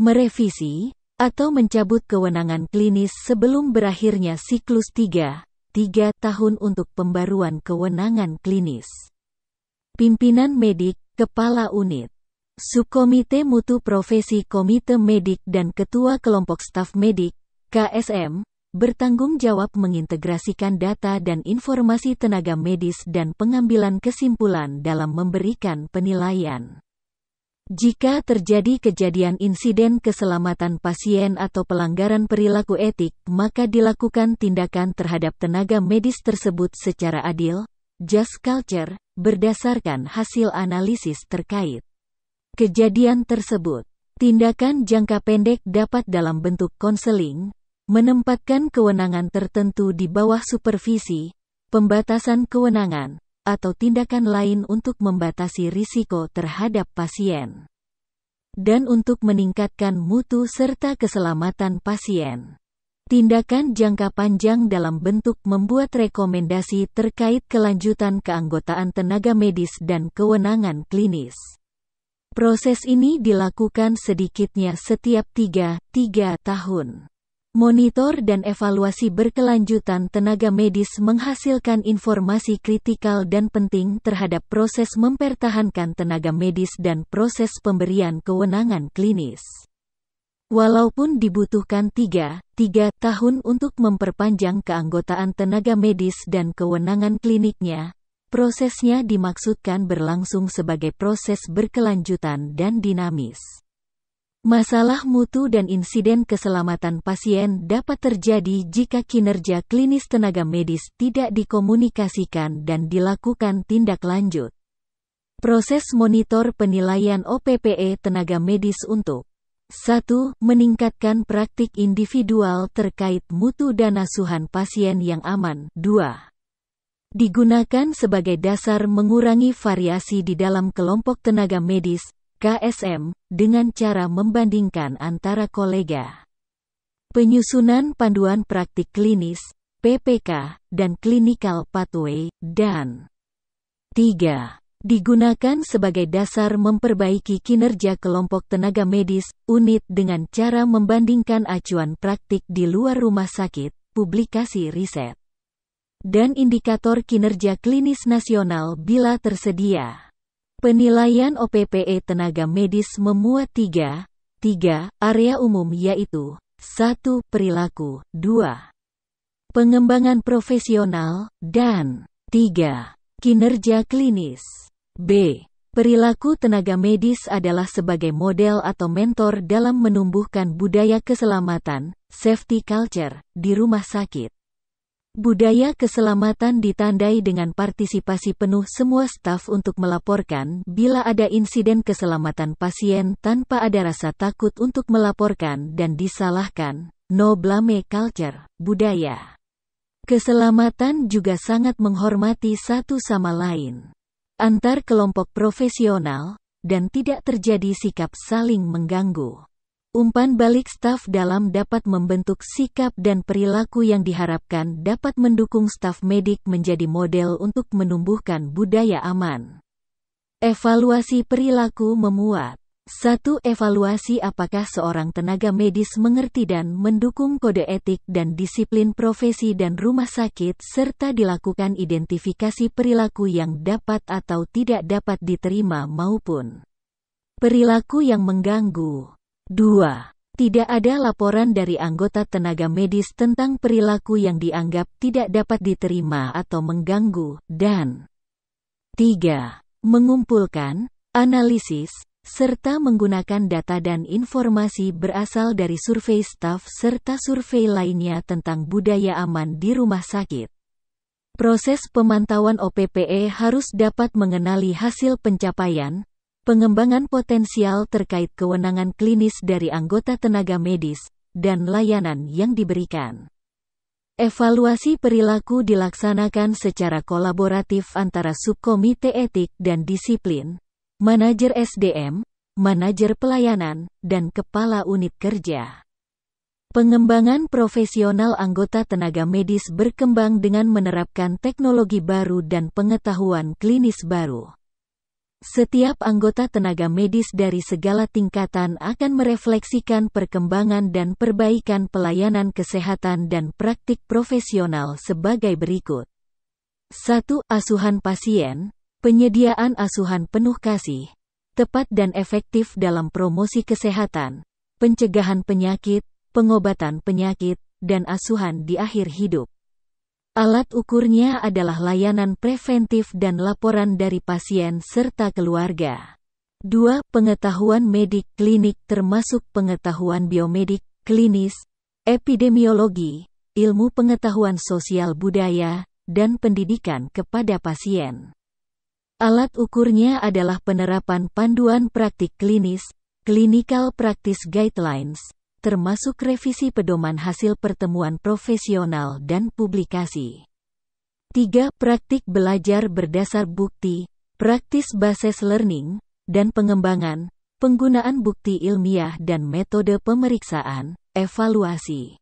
merevisi, atau mencabut kewenangan klinis sebelum berakhirnya siklus 3, 3 tahun untuk pembaruan kewenangan klinis. Pimpinan medik, Kepala Unit, Subkomite Mutu Profesi Komite Medik dan Ketua Kelompok Staf Medik, KSM, bertanggung jawab mengintegrasikan data dan informasi tenaga medis dan pengambilan kesimpulan dalam memberikan penilaian. Jika terjadi kejadian insiden keselamatan pasien atau pelanggaran perilaku etik, maka dilakukan tindakan terhadap tenaga medis tersebut secara adil, just culture, berdasarkan hasil analisis terkait. Kejadian tersebut, tindakan jangka pendek dapat dalam bentuk konseling, menempatkan kewenangan tertentu di bawah supervisi, pembatasan kewenangan, atau tindakan lain untuk membatasi risiko terhadap pasien, dan untuk meningkatkan mutu serta keselamatan pasien. Tindakan jangka panjang dalam bentuk membuat rekomendasi terkait kelanjutan keanggotaan tenaga medis dan kewenangan klinis. Proses ini dilakukan sedikitnya setiap 3-3 tahun. Monitor dan evaluasi berkelanjutan tenaga medis menghasilkan informasi kritikal dan penting terhadap proses mempertahankan tenaga medis dan proses pemberian kewenangan klinis. Walaupun dibutuhkan 3, 3 tahun untuk memperpanjang keanggotaan tenaga medis dan kewenangan kliniknya, prosesnya dimaksudkan berlangsung sebagai proses berkelanjutan dan dinamis. Masalah mutu dan insiden keselamatan pasien dapat terjadi jika kinerja klinis tenaga medis tidak dikomunikasikan dan dilakukan tindak lanjut. Proses monitor penilaian OPPE tenaga medis untuk 1. Meningkatkan praktik individual terkait mutu dan asuhan pasien yang aman 2 digunakan sebagai dasar mengurangi variasi di dalam kelompok tenaga medis, KSM, dengan cara membandingkan antara kolega. Penyusunan panduan praktik klinis, PPK, dan clinical pathway, dan 3. Digunakan sebagai dasar memperbaiki kinerja kelompok tenaga medis, unit dengan cara membandingkan acuan praktik di luar rumah sakit, publikasi riset, dan indikator kinerja klinis nasional bila tersedia. Penilaian OPPE tenaga medis memuat tiga, tiga area umum yaitu satu Perilaku dua Pengembangan profesional, dan tiga Kinerja klinis B. Perilaku tenaga medis adalah sebagai model atau mentor dalam menumbuhkan budaya keselamatan, safety culture, di rumah sakit. Budaya keselamatan ditandai dengan partisipasi penuh semua staf untuk melaporkan bila ada insiden keselamatan pasien tanpa ada rasa takut untuk melaporkan dan disalahkan. No blame culture, budaya. Keselamatan juga sangat menghormati satu sama lain. Antar kelompok profesional, dan tidak terjadi sikap saling mengganggu. Umpan balik staf dalam dapat membentuk sikap dan perilaku yang diharapkan dapat mendukung staf medik menjadi model untuk menumbuhkan budaya aman. Evaluasi perilaku memuat. satu Evaluasi apakah seorang tenaga medis mengerti dan mendukung kode etik dan disiplin profesi dan rumah sakit serta dilakukan identifikasi perilaku yang dapat atau tidak dapat diterima maupun perilaku yang mengganggu. 2. Tidak ada laporan dari anggota tenaga medis tentang perilaku yang dianggap tidak dapat diterima atau mengganggu, dan 3. Mengumpulkan, analisis, serta menggunakan data dan informasi berasal dari survei staf serta survei lainnya tentang budaya aman di rumah sakit. Proses pemantauan OPPE harus dapat mengenali hasil pencapaian, pengembangan potensial terkait kewenangan klinis dari anggota tenaga medis, dan layanan yang diberikan. Evaluasi perilaku dilaksanakan secara kolaboratif antara subkomite etik dan disiplin, manajer SDM, manajer pelayanan, dan kepala unit kerja. Pengembangan profesional anggota tenaga medis berkembang dengan menerapkan teknologi baru dan pengetahuan klinis baru. Setiap anggota tenaga medis dari segala tingkatan akan merefleksikan perkembangan dan perbaikan pelayanan kesehatan dan praktik profesional sebagai berikut. 1. Asuhan pasien, penyediaan asuhan penuh kasih, tepat dan efektif dalam promosi kesehatan, pencegahan penyakit, pengobatan penyakit, dan asuhan di akhir hidup. Alat ukurnya adalah layanan preventif dan laporan dari pasien serta keluarga. 2. Pengetahuan medik klinik termasuk pengetahuan biomedik, klinis, epidemiologi, ilmu pengetahuan sosial budaya, dan pendidikan kepada pasien. Alat ukurnya adalah penerapan panduan praktik klinis, clinical practice guidelines, termasuk revisi pedoman hasil pertemuan profesional dan publikasi. 3. Praktik belajar berdasar bukti, praktis basis learning, dan pengembangan, penggunaan bukti ilmiah dan metode pemeriksaan, evaluasi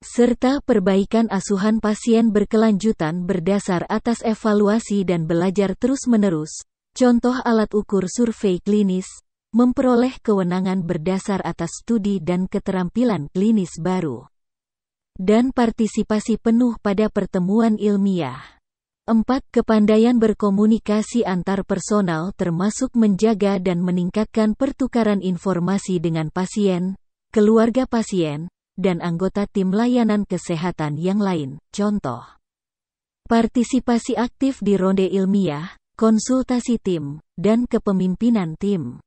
serta perbaikan asuhan pasien berkelanjutan berdasar atas evaluasi dan belajar terus-menerus, contoh alat ukur survei klinis, memperoleh kewenangan berdasar atas studi dan keterampilan klinis baru, dan partisipasi penuh pada pertemuan ilmiah. Empat Kepandaian berkomunikasi antar personal termasuk menjaga dan meningkatkan pertukaran informasi dengan pasien, keluarga pasien, dan anggota tim layanan kesehatan yang lain. Contoh, partisipasi aktif di ronde ilmiah, konsultasi tim, dan kepemimpinan tim.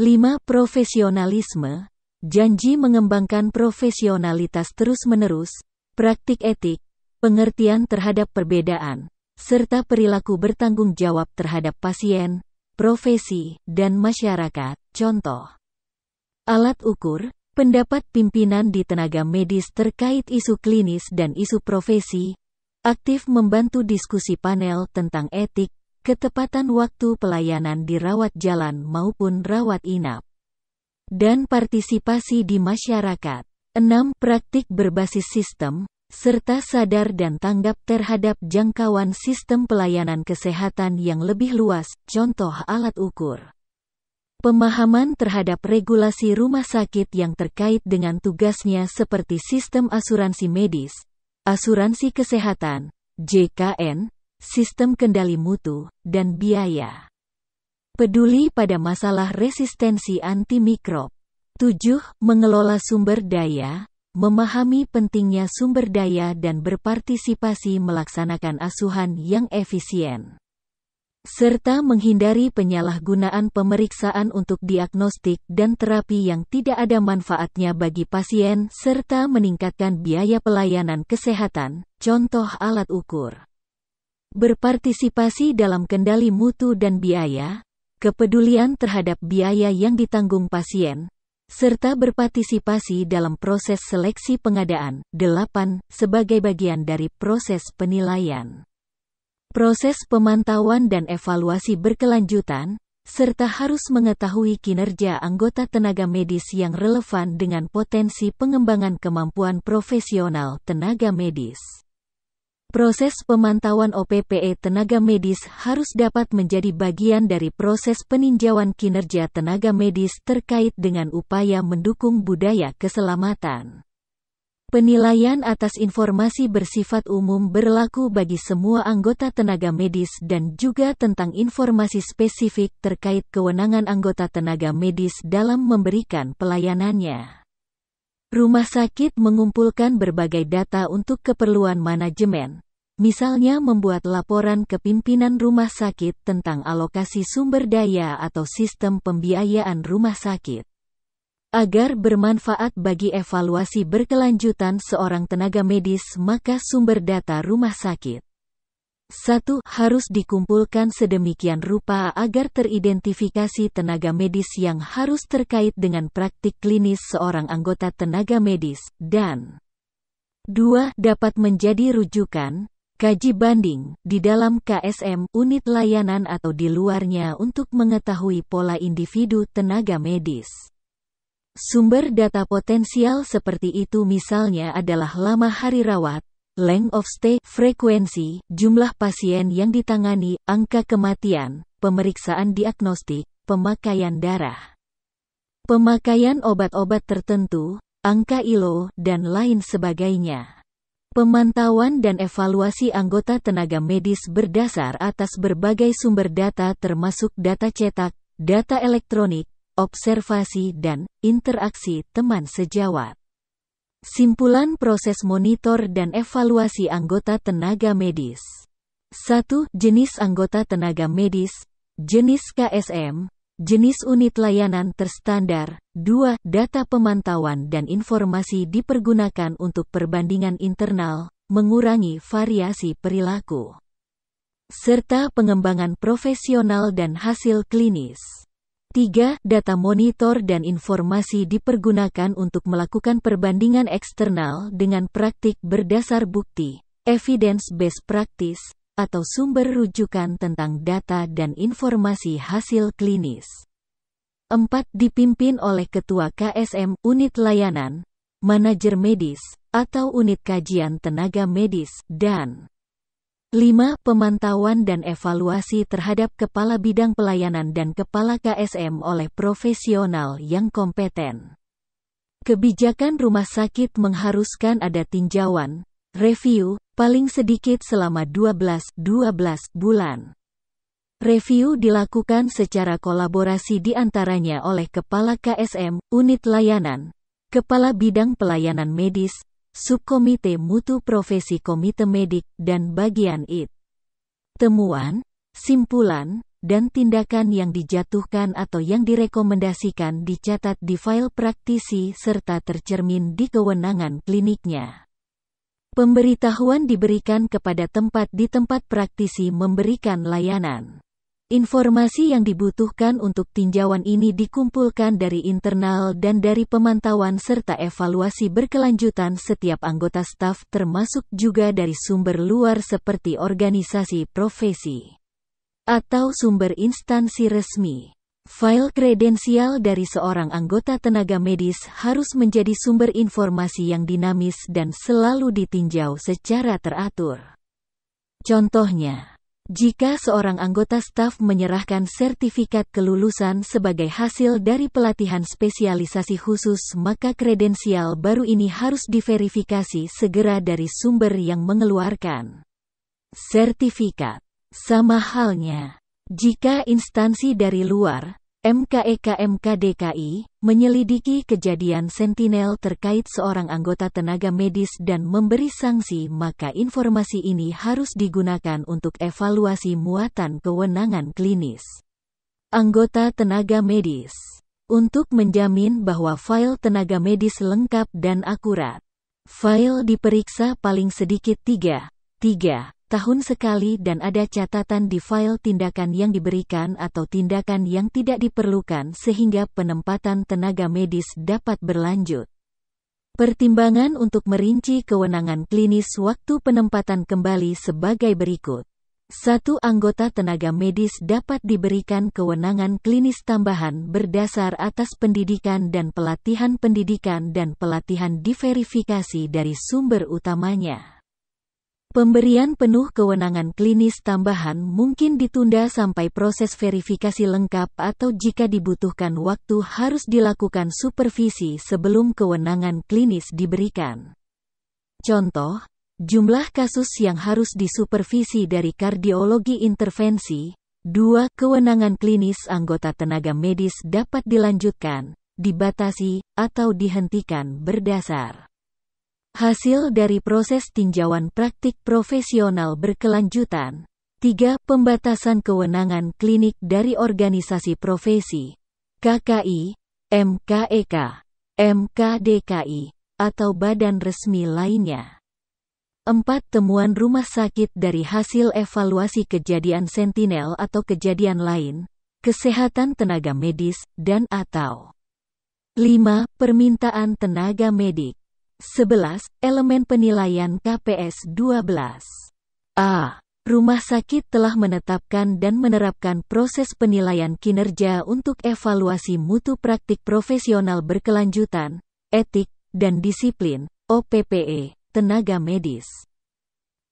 5. Profesionalisme Janji mengembangkan profesionalitas terus-menerus, praktik etik, pengertian terhadap perbedaan, serta perilaku bertanggung jawab terhadap pasien, profesi, dan masyarakat. Contoh Alat ukur, pendapat pimpinan di tenaga medis terkait isu klinis dan isu profesi, aktif membantu diskusi panel tentang etik, ketepatan waktu pelayanan di rawat jalan maupun rawat inap, dan partisipasi di masyarakat. 6. Praktik berbasis sistem, serta sadar dan tanggap terhadap jangkauan sistem pelayanan kesehatan yang lebih luas, contoh alat ukur. Pemahaman terhadap regulasi rumah sakit yang terkait dengan tugasnya seperti sistem asuransi medis, asuransi kesehatan, JKN, sistem kendali mutu, dan biaya. Peduli pada masalah resistensi antimikrob. 7. Mengelola sumber daya, memahami pentingnya sumber daya dan berpartisipasi melaksanakan asuhan yang efisien serta menghindari penyalahgunaan pemeriksaan untuk diagnostik dan terapi yang tidak ada manfaatnya bagi pasien, serta meningkatkan biaya pelayanan kesehatan, contoh alat ukur. Berpartisipasi dalam kendali mutu dan biaya, kepedulian terhadap biaya yang ditanggung pasien, serta berpartisipasi dalam proses seleksi pengadaan. 8. Sebagai bagian dari proses penilaian. Proses pemantauan dan evaluasi berkelanjutan, serta harus mengetahui kinerja anggota tenaga medis yang relevan dengan potensi pengembangan kemampuan profesional tenaga medis. Proses pemantauan OPPE tenaga medis harus dapat menjadi bagian dari proses peninjauan kinerja tenaga medis terkait dengan upaya mendukung budaya keselamatan. Penilaian atas informasi bersifat umum berlaku bagi semua anggota tenaga medis dan juga tentang informasi spesifik terkait kewenangan anggota tenaga medis dalam memberikan pelayanannya. Rumah sakit mengumpulkan berbagai data untuk keperluan manajemen, misalnya membuat laporan ke pimpinan rumah sakit tentang alokasi sumber daya atau sistem pembiayaan rumah sakit. Agar bermanfaat bagi evaluasi berkelanjutan seorang tenaga medis, maka sumber data rumah sakit satu, harus dikumpulkan sedemikian rupa agar teridentifikasi tenaga medis yang harus terkait dengan praktik klinis seorang anggota tenaga medis, dan dua, dapat menjadi rujukan, kaji banding, di dalam KSM, unit layanan atau di luarnya untuk mengetahui pola individu tenaga medis. Sumber data potensial seperti itu misalnya adalah lama hari rawat, length of stay, frekuensi, jumlah pasien yang ditangani, angka kematian, pemeriksaan diagnostik, pemakaian darah, pemakaian obat-obat tertentu, angka ILO, dan lain sebagainya. Pemantauan dan evaluasi anggota tenaga medis berdasar atas berbagai sumber data termasuk data cetak, data elektronik, observasi dan interaksi teman sejawat. Simpulan proses monitor dan evaluasi anggota tenaga medis. 1. Jenis anggota tenaga medis, jenis KSM, jenis unit layanan terstandar. 2. Data pemantauan dan informasi dipergunakan untuk perbandingan internal, mengurangi variasi perilaku serta pengembangan profesional dan hasil klinis. 3. Data monitor dan informasi dipergunakan untuk melakukan perbandingan eksternal dengan praktik berdasar bukti, evidence-based practice, atau sumber rujukan tentang data dan informasi hasil klinis. 4. Dipimpin oleh Ketua KSM, Unit Layanan, Manajer Medis, atau Unit Kajian Tenaga Medis, dan 5. Pemantauan dan evaluasi terhadap kepala bidang pelayanan dan kepala KSM oleh profesional yang kompeten. Kebijakan rumah sakit mengharuskan ada tinjauan, review, paling sedikit selama 12-12 bulan. Review dilakukan secara kolaborasi di antaranya oleh Kepala KSM, Unit Layanan, Kepala Bidang Pelayanan Medis, Subkomite Mutu Profesi Komite Medik, dan bagian IT. Temuan, simpulan, dan tindakan yang dijatuhkan atau yang direkomendasikan dicatat di file praktisi serta tercermin di kewenangan kliniknya. Pemberitahuan diberikan kepada tempat di tempat praktisi memberikan layanan. Informasi yang dibutuhkan untuk tinjauan ini dikumpulkan dari internal dan dari pemantauan serta evaluasi berkelanjutan setiap anggota staf termasuk juga dari sumber luar seperti organisasi profesi atau sumber instansi resmi. File kredensial dari seorang anggota tenaga medis harus menjadi sumber informasi yang dinamis dan selalu ditinjau secara teratur. Contohnya, jika seorang anggota staf menyerahkan sertifikat kelulusan sebagai hasil dari pelatihan spesialisasi khusus, maka kredensial baru ini harus diverifikasi segera dari sumber yang mengeluarkan sertifikat. Sama halnya, jika instansi dari luar, MKEK DKI menyelidiki kejadian Sentinel terkait seorang anggota tenaga medis dan memberi sanksi maka informasi ini harus digunakan untuk evaluasi muatan kewenangan klinis. Anggota tenaga medis untuk menjamin bahwa file tenaga medis lengkap dan akurat. File diperiksa paling sedikit 3, 3 tahun sekali dan ada catatan di file tindakan yang diberikan atau tindakan yang tidak diperlukan sehingga penempatan tenaga medis dapat berlanjut. Pertimbangan untuk merinci kewenangan klinis waktu penempatan kembali sebagai berikut. Satu anggota tenaga medis dapat diberikan kewenangan klinis tambahan berdasar atas pendidikan dan pelatihan pendidikan dan pelatihan diverifikasi dari sumber utamanya. Pemberian penuh kewenangan klinis tambahan mungkin ditunda sampai proses verifikasi lengkap atau jika dibutuhkan waktu harus dilakukan supervisi sebelum kewenangan klinis diberikan. Contoh, jumlah kasus yang harus disupervisi dari kardiologi intervensi, dua Kewenangan klinis anggota tenaga medis dapat dilanjutkan, dibatasi, atau dihentikan berdasar Hasil dari proses tinjauan praktik profesional berkelanjutan. 3. Pembatasan kewenangan klinik dari organisasi profesi. KKI, MKEK, MKDKI, atau badan resmi lainnya. 4. Temuan rumah sakit dari hasil evaluasi kejadian sentinel atau kejadian lain, kesehatan tenaga medis, dan atau 5. Permintaan tenaga medik 11. Elemen penilaian KPS 12. A. Rumah sakit telah menetapkan dan menerapkan proses penilaian kinerja untuk evaluasi mutu praktik profesional berkelanjutan, etik, dan disiplin, OPPE, tenaga medis.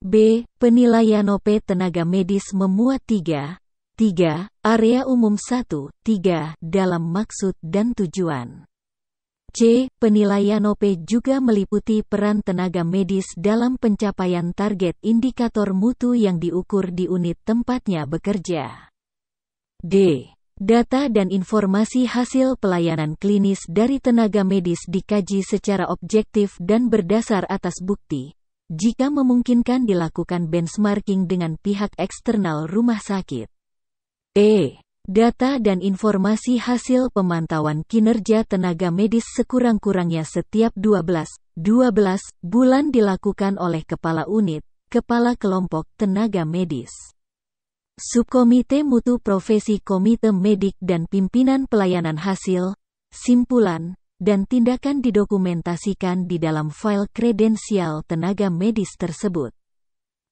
B. Penilaian OP tenaga medis memuat 3, 3, area umum 1, 3, dalam maksud dan tujuan. C. Penilaian OP juga meliputi peran tenaga medis dalam pencapaian target indikator mutu yang diukur di unit tempatnya bekerja. D. Data dan informasi hasil pelayanan klinis dari tenaga medis dikaji secara objektif dan berdasar atas bukti, jika memungkinkan dilakukan benchmarking dengan pihak eksternal rumah sakit. E. Data dan informasi hasil pemantauan kinerja tenaga medis sekurang-kurangnya setiap 12, 12 bulan dilakukan oleh Kepala Unit, Kepala Kelompok Tenaga Medis. Subkomite Mutu Profesi Komite Medik dan Pimpinan Pelayanan Hasil, Simpulan, dan tindakan didokumentasikan di dalam file kredensial tenaga medis tersebut.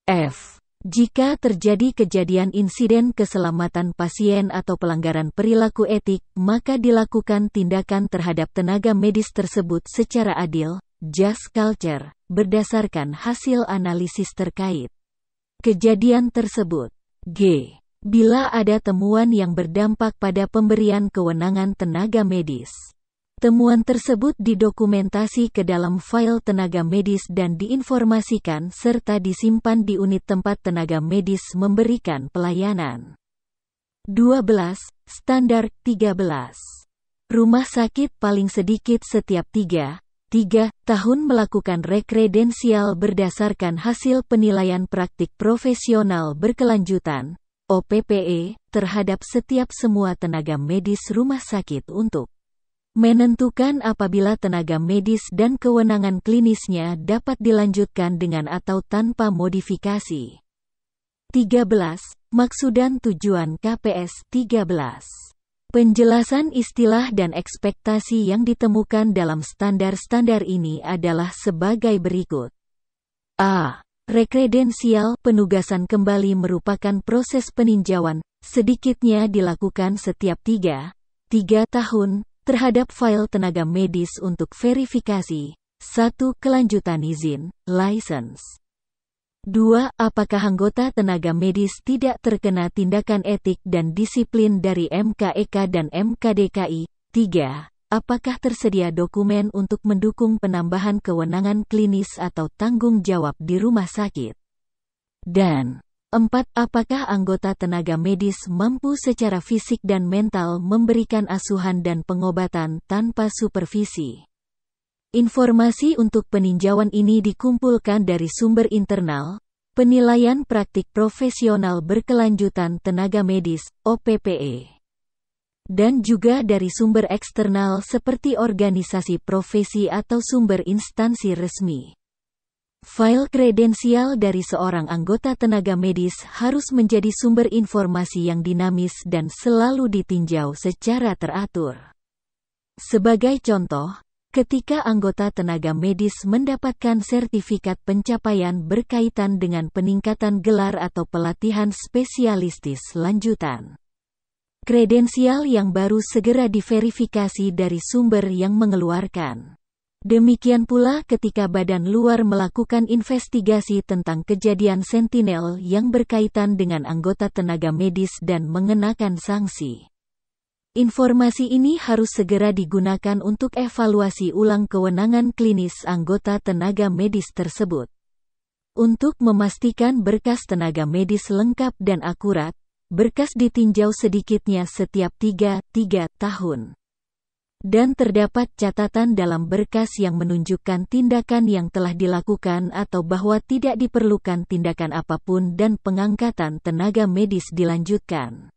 F. Jika terjadi kejadian insiden keselamatan pasien atau pelanggaran perilaku etik, maka dilakukan tindakan terhadap tenaga medis tersebut secara adil, just culture, berdasarkan hasil analisis terkait. Kejadian tersebut. G. Bila ada temuan yang berdampak pada pemberian kewenangan tenaga medis. Temuan tersebut didokumentasi ke dalam file tenaga medis dan diinformasikan serta disimpan di unit tempat tenaga medis memberikan pelayanan. 12. Standar 13. Rumah sakit paling sedikit setiap 3, 3 tahun melakukan rekredensial berdasarkan hasil penilaian praktik profesional berkelanjutan, OPPE, terhadap setiap semua tenaga medis rumah sakit untuk menentukan apabila tenaga medis dan kewenangan klinisnya dapat dilanjutkan dengan atau tanpa modifikasi. 13. Maksud dan tujuan KPS 13. Penjelasan istilah dan ekspektasi yang ditemukan dalam standar-standar ini adalah sebagai berikut. A. Rekredensial penugasan kembali merupakan proses peninjauan, sedikitnya dilakukan setiap tiga 3 tahun, terhadap file tenaga medis untuk verifikasi. Satu Kelanjutan izin, license. Dua Apakah anggota tenaga medis tidak terkena tindakan etik dan disiplin dari MKEK e dan MKDKI? Tiga Apakah tersedia dokumen untuk mendukung penambahan kewenangan klinis atau tanggung jawab di rumah sakit? Dan 4. Apakah anggota tenaga medis mampu secara fisik dan mental memberikan asuhan dan pengobatan tanpa supervisi? Informasi untuk peninjauan ini dikumpulkan dari sumber internal, Penilaian Praktik Profesional Berkelanjutan Tenaga Medis, OPPE. Dan juga dari sumber eksternal seperti organisasi profesi atau sumber instansi resmi. File kredensial dari seorang anggota tenaga medis harus menjadi sumber informasi yang dinamis dan selalu ditinjau secara teratur. Sebagai contoh, ketika anggota tenaga medis mendapatkan sertifikat pencapaian berkaitan dengan peningkatan gelar atau pelatihan spesialistis lanjutan. Kredensial yang baru segera diverifikasi dari sumber yang mengeluarkan. Demikian pula ketika badan luar melakukan investigasi tentang kejadian Sentinel yang berkaitan dengan anggota tenaga medis dan mengenakan sanksi. Informasi ini harus segera digunakan untuk evaluasi ulang kewenangan klinis anggota tenaga medis tersebut. Untuk memastikan berkas tenaga medis lengkap dan akurat, berkas ditinjau sedikitnya setiap 3-3 tahun dan terdapat catatan dalam berkas yang menunjukkan tindakan yang telah dilakukan atau bahwa tidak diperlukan tindakan apapun dan pengangkatan tenaga medis dilanjutkan.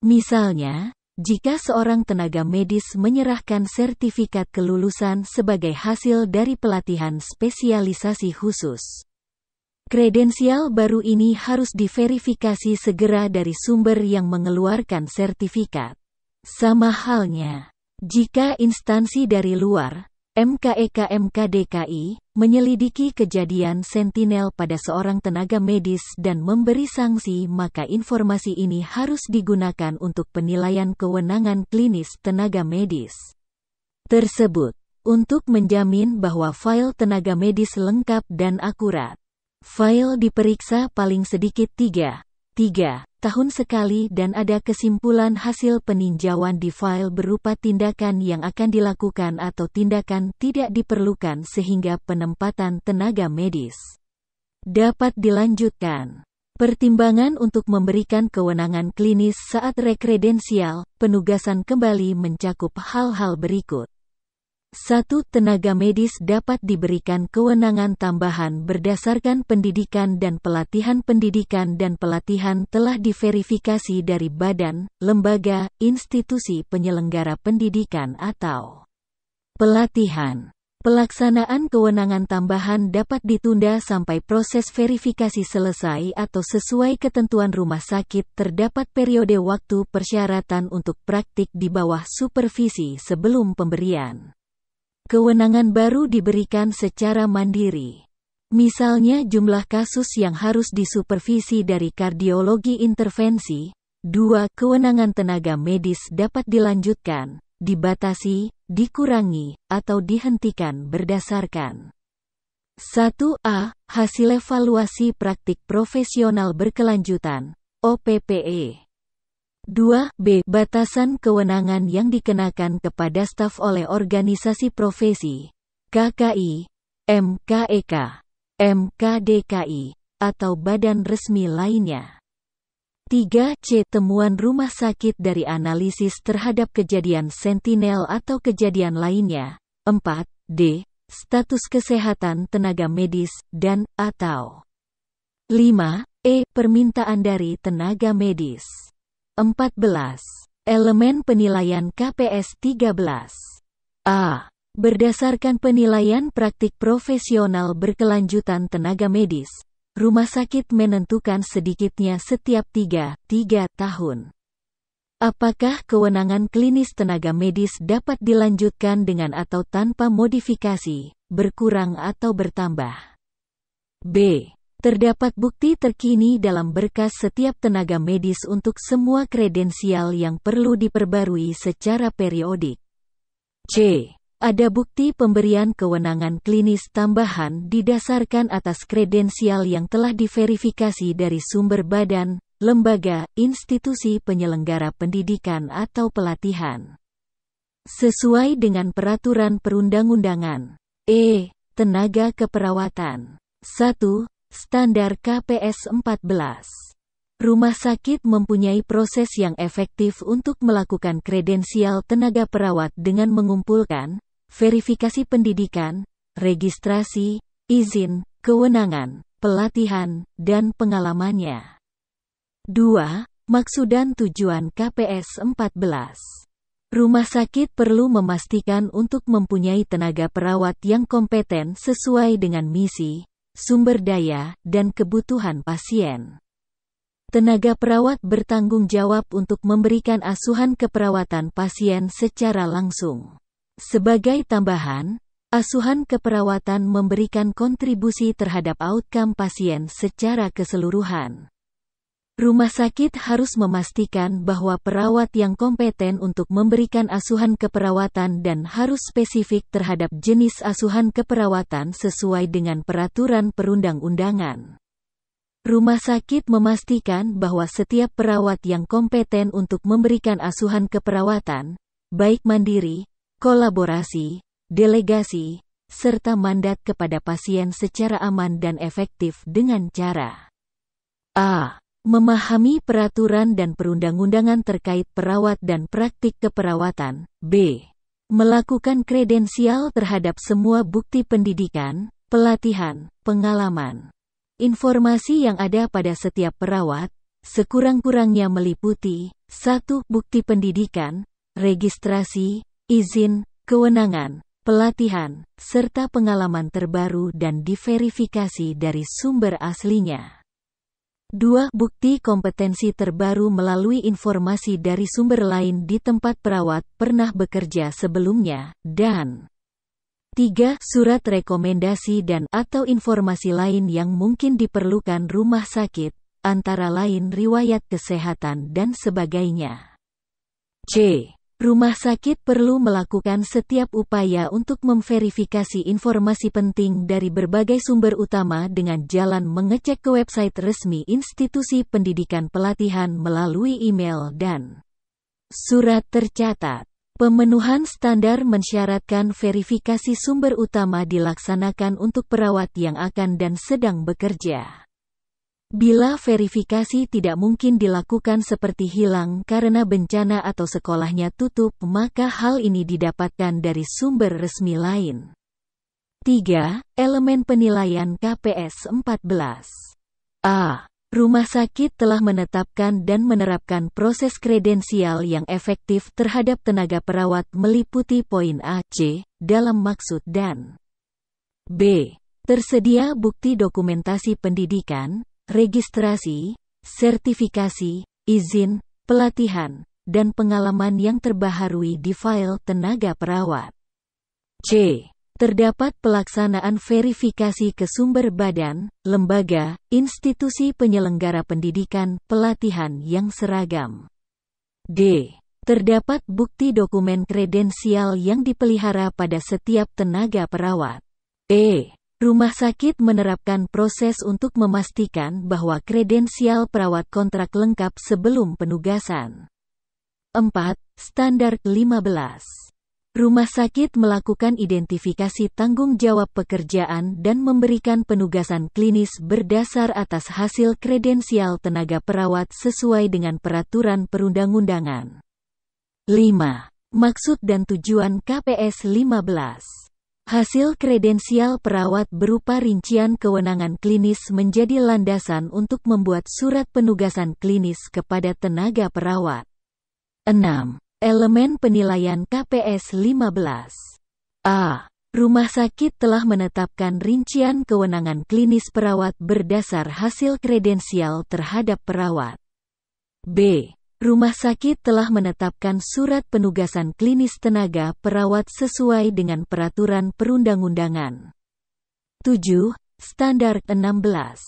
Misalnya, jika seorang tenaga medis menyerahkan sertifikat kelulusan sebagai hasil dari pelatihan spesialisasi khusus. Kredensial baru ini harus diverifikasi segera dari sumber yang mengeluarkan sertifikat. Sama halnya, jika instansi dari luar, MKEK MKDKI, menyelidiki kejadian sentinel pada seorang tenaga medis dan memberi sanksi maka informasi ini harus digunakan untuk penilaian kewenangan klinis tenaga medis tersebut, untuk menjamin bahwa file tenaga medis lengkap dan akurat. File diperiksa paling sedikit tiga 3 tahun sekali dan ada kesimpulan hasil peninjauan di file berupa tindakan yang akan dilakukan atau tindakan tidak diperlukan sehingga penempatan tenaga medis dapat dilanjutkan. Pertimbangan untuk memberikan kewenangan klinis saat rekredensial, penugasan kembali mencakup hal-hal berikut. Satu tenaga medis dapat diberikan kewenangan tambahan berdasarkan pendidikan dan pelatihan pendidikan dan pelatihan telah diverifikasi dari badan, lembaga, institusi penyelenggara pendidikan atau pelatihan. Pelaksanaan kewenangan tambahan dapat ditunda sampai proses verifikasi selesai atau sesuai ketentuan rumah sakit terdapat periode waktu persyaratan untuk praktik di bawah supervisi sebelum pemberian. Kewenangan baru diberikan secara mandiri. Misalnya jumlah kasus yang harus disupervisi dari kardiologi intervensi, dua kewenangan tenaga medis dapat dilanjutkan, dibatasi, dikurangi, atau dihentikan berdasarkan 1A. Hasil evaluasi praktik profesional berkelanjutan, OPPE. 2. B. Batasan kewenangan yang dikenakan kepada staf oleh organisasi profesi KKI, MKEK, MKDKI, atau badan resmi lainnya. 3. C. Temuan rumah sakit dari analisis terhadap kejadian sentinel atau kejadian lainnya. 4. D. Status kesehatan tenaga medis, dan, atau 5. E. Permintaan dari tenaga medis 14. Elemen penilaian KPS 13. A. Berdasarkan penilaian praktik profesional berkelanjutan tenaga medis, rumah sakit menentukan sedikitnya setiap 3, 3 tahun. Apakah kewenangan klinis tenaga medis dapat dilanjutkan dengan atau tanpa modifikasi, berkurang atau bertambah? B. Terdapat bukti terkini dalam berkas setiap tenaga medis untuk semua kredensial yang perlu diperbarui secara periodik. C. Ada bukti pemberian kewenangan klinis tambahan didasarkan atas kredensial yang telah diverifikasi dari sumber badan, lembaga, institusi penyelenggara pendidikan atau pelatihan. Sesuai dengan peraturan perundang-undangan. E. Tenaga keperawatan. 1 standar KPS 14. Rumah sakit mempunyai proses yang efektif untuk melakukan kredensial tenaga perawat dengan mengumpulkan verifikasi pendidikan, registrasi, izin, kewenangan, pelatihan, dan pengalamannya. 2. Maksud dan tujuan KPS 14 Rumah sakit perlu memastikan untuk mempunyai tenaga perawat yang kompeten sesuai dengan misi, sumber daya, dan kebutuhan pasien. Tenaga perawat bertanggung jawab untuk memberikan asuhan keperawatan pasien secara langsung. Sebagai tambahan, asuhan keperawatan memberikan kontribusi terhadap outcome pasien secara keseluruhan. Rumah sakit harus memastikan bahwa perawat yang kompeten untuk memberikan asuhan keperawatan dan harus spesifik terhadap jenis asuhan keperawatan sesuai dengan peraturan perundang-undangan. Rumah sakit memastikan bahwa setiap perawat yang kompeten untuk memberikan asuhan keperawatan, baik mandiri, kolaborasi, delegasi, serta mandat kepada pasien secara aman dan efektif dengan cara a. Memahami peraturan dan perundang-undangan terkait perawat dan praktik keperawatan. B. Melakukan kredensial terhadap semua bukti pendidikan, pelatihan, pengalaman, informasi yang ada pada setiap perawat, sekurang-kurangnya meliputi 1. Bukti pendidikan, registrasi, izin, kewenangan, pelatihan, serta pengalaman terbaru dan diverifikasi dari sumber aslinya. 2. Bukti kompetensi terbaru melalui informasi dari sumber lain di tempat perawat pernah bekerja sebelumnya, dan 3. Surat rekomendasi dan atau informasi lain yang mungkin diperlukan rumah sakit, antara lain riwayat kesehatan dan sebagainya. C. Rumah sakit perlu melakukan setiap upaya untuk memverifikasi informasi penting dari berbagai sumber utama dengan jalan mengecek ke website resmi institusi pendidikan pelatihan melalui email dan surat tercatat. Pemenuhan standar mensyaratkan verifikasi sumber utama dilaksanakan untuk perawat yang akan dan sedang bekerja. Bila verifikasi tidak mungkin dilakukan seperti hilang karena bencana atau sekolahnya tutup, maka hal ini didapatkan dari sumber resmi lain. 3. Elemen penilaian KPS 14. A. Rumah sakit telah menetapkan dan menerapkan proses kredensial yang efektif terhadap tenaga perawat meliputi poin A, C, dalam maksud dan B. Tersedia bukti dokumentasi pendidikan, registrasi, sertifikasi, izin, pelatihan, dan pengalaman yang terbaharui di file tenaga perawat. C. Terdapat pelaksanaan verifikasi ke sumber badan, lembaga, institusi penyelenggara pendidikan, pelatihan yang seragam. D. Terdapat bukti dokumen kredensial yang dipelihara pada setiap tenaga perawat. E. Rumah sakit menerapkan proses untuk memastikan bahwa kredensial perawat kontrak lengkap sebelum penugasan. 4. Standar 15 Rumah sakit melakukan identifikasi tanggung jawab pekerjaan dan memberikan penugasan klinis berdasar atas hasil kredensial tenaga perawat sesuai dengan peraturan perundang-undangan. 5. Maksud dan tujuan KPS 15 Hasil kredensial perawat berupa rincian kewenangan klinis menjadi landasan untuk membuat surat penugasan klinis kepada tenaga perawat. 6. Elemen penilaian KPS 15. A. Rumah sakit telah menetapkan rincian kewenangan klinis perawat berdasar hasil kredensial terhadap perawat. B. Rumah sakit telah menetapkan surat penugasan klinis tenaga perawat sesuai dengan peraturan perundang-undangan. 7. Standar 16.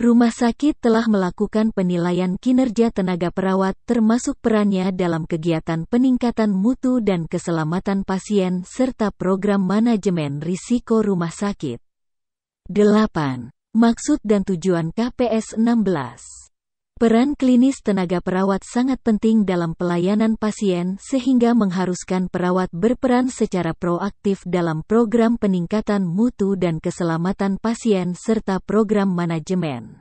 Rumah sakit telah melakukan penilaian kinerja tenaga perawat termasuk perannya dalam kegiatan peningkatan mutu dan keselamatan pasien serta program manajemen risiko rumah sakit. 8. Maksud dan tujuan KPS 16 Peran klinis tenaga perawat sangat penting dalam pelayanan pasien sehingga mengharuskan perawat berperan secara proaktif dalam program peningkatan mutu dan keselamatan pasien serta program manajemen.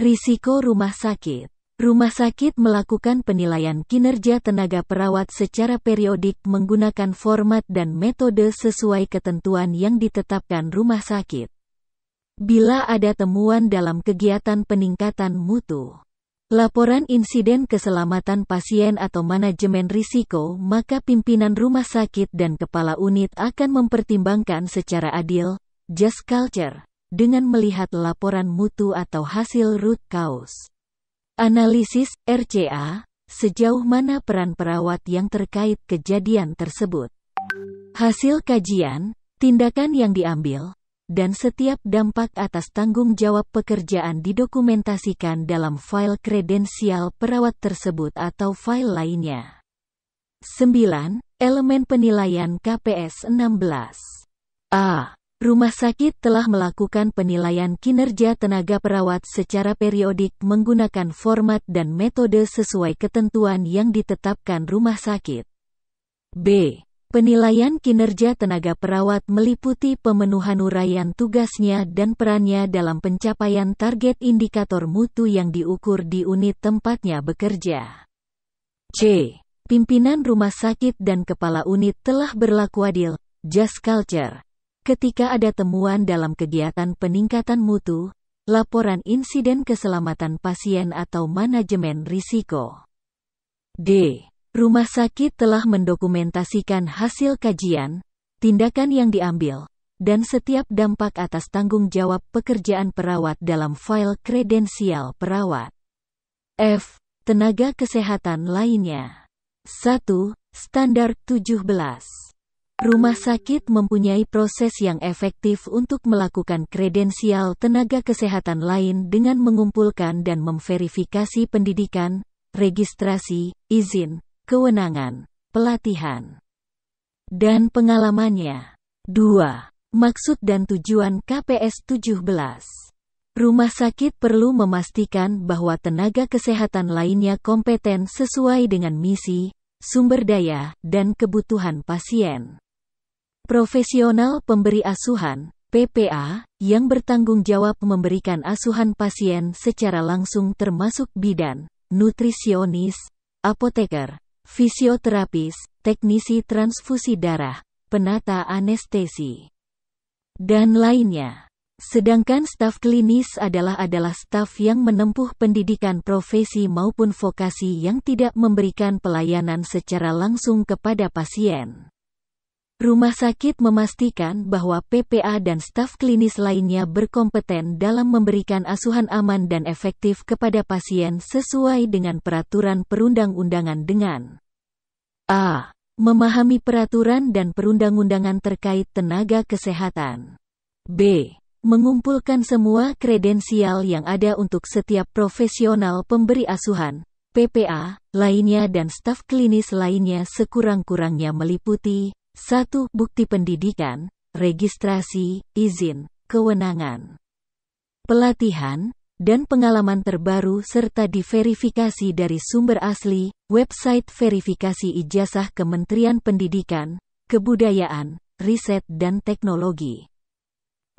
Risiko rumah sakit Rumah sakit melakukan penilaian kinerja tenaga perawat secara periodik menggunakan format dan metode sesuai ketentuan yang ditetapkan rumah sakit. Bila ada temuan dalam kegiatan peningkatan mutu, laporan insiden keselamatan pasien atau manajemen risiko, maka pimpinan rumah sakit dan kepala unit akan mempertimbangkan secara adil, just culture, dengan melihat laporan mutu atau hasil root cause. Analisis RCA, sejauh mana peran perawat yang terkait kejadian tersebut. Hasil kajian, tindakan yang diambil, dan setiap dampak atas tanggung jawab pekerjaan didokumentasikan dalam file kredensial perawat tersebut atau file lainnya. 9. Elemen penilaian KPS 16. A. Rumah sakit telah melakukan penilaian kinerja tenaga perawat secara periodik menggunakan format dan metode sesuai ketentuan yang ditetapkan rumah sakit. B. Penilaian kinerja tenaga perawat meliputi pemenuhan uraian tugasnya dan perannya dalam pencapaian target indikator mutu yang diukur di unit tempatnya bekerja. C. Pimpinan rumah sakit dan kepala unit telah berlaku adil, just culture. Ketika ada temuan dalam kegiatan peningkatan mutu, laporan insiden keselamatan pasien atau manajemen risiko. D. Rumah sakit telah mendokumentasikan hasil kajian, tindakan yang diambil, dan setiap dampak atas tanggung jawab pekerjaan perawat dalam file kredensial perawat. F. Tenaga kesehatan lainnya. 1. Standar 17. Rumah sakit mempunyai proses yang efektif untuk melakukan kredensial tenaga kesehatan lain dengan mengumpulkan dan memverifikasi pendidikan, registrasi, izin, kewenangan, pelatihan, dan pengalamannya. 2. Maksud dan tujuan KPS 17 Rumah sakit perlu memastikan bahwa tenaga kesehatan lainnya kompeten sesuai dengan misi, sumber daya, dan kebutuhan pasien. Profesional pemberi asuhan, PPA, yang bertanggung jawab memberikan asuhan pasien secara langsung termasuk bidan, nutrisionis, apoteker, fisioterapis, teknisi transfusi darah, penata anestesi, dan lainnya. Sedangkan staf klinis adalah adalah staf yang menempuh pendidikan profesi maupun vokasi yang tidak memberikan pelayanan secara langsung kepada pasien. Rumah sakit memastikan bahwa PPA dan staf klinis lainnya berkompeten dalam memberikan asuhan aman dan efektif kepada pasien sesuai dengan peraturan perundang-undangan dengan A. Memahami peraturan dan perundang-undangan terkait tenaga kesehatan. B. Mengumpulkan semua kredensial yang ada untuk setiap profesional pemberi asuhan, PPA, lainnya dan staf klinis lainnya sekurang-kurangnya meliputi 1. Bukti pendidikan, registrasi, izin, kewenangan, pelatihan, dan pengalaman terbaru serta diverifikasi dari sumber asli, website verifikasi ijazah Kementerian Pendidikan, Kebudayaan, Riset dan Teknologi.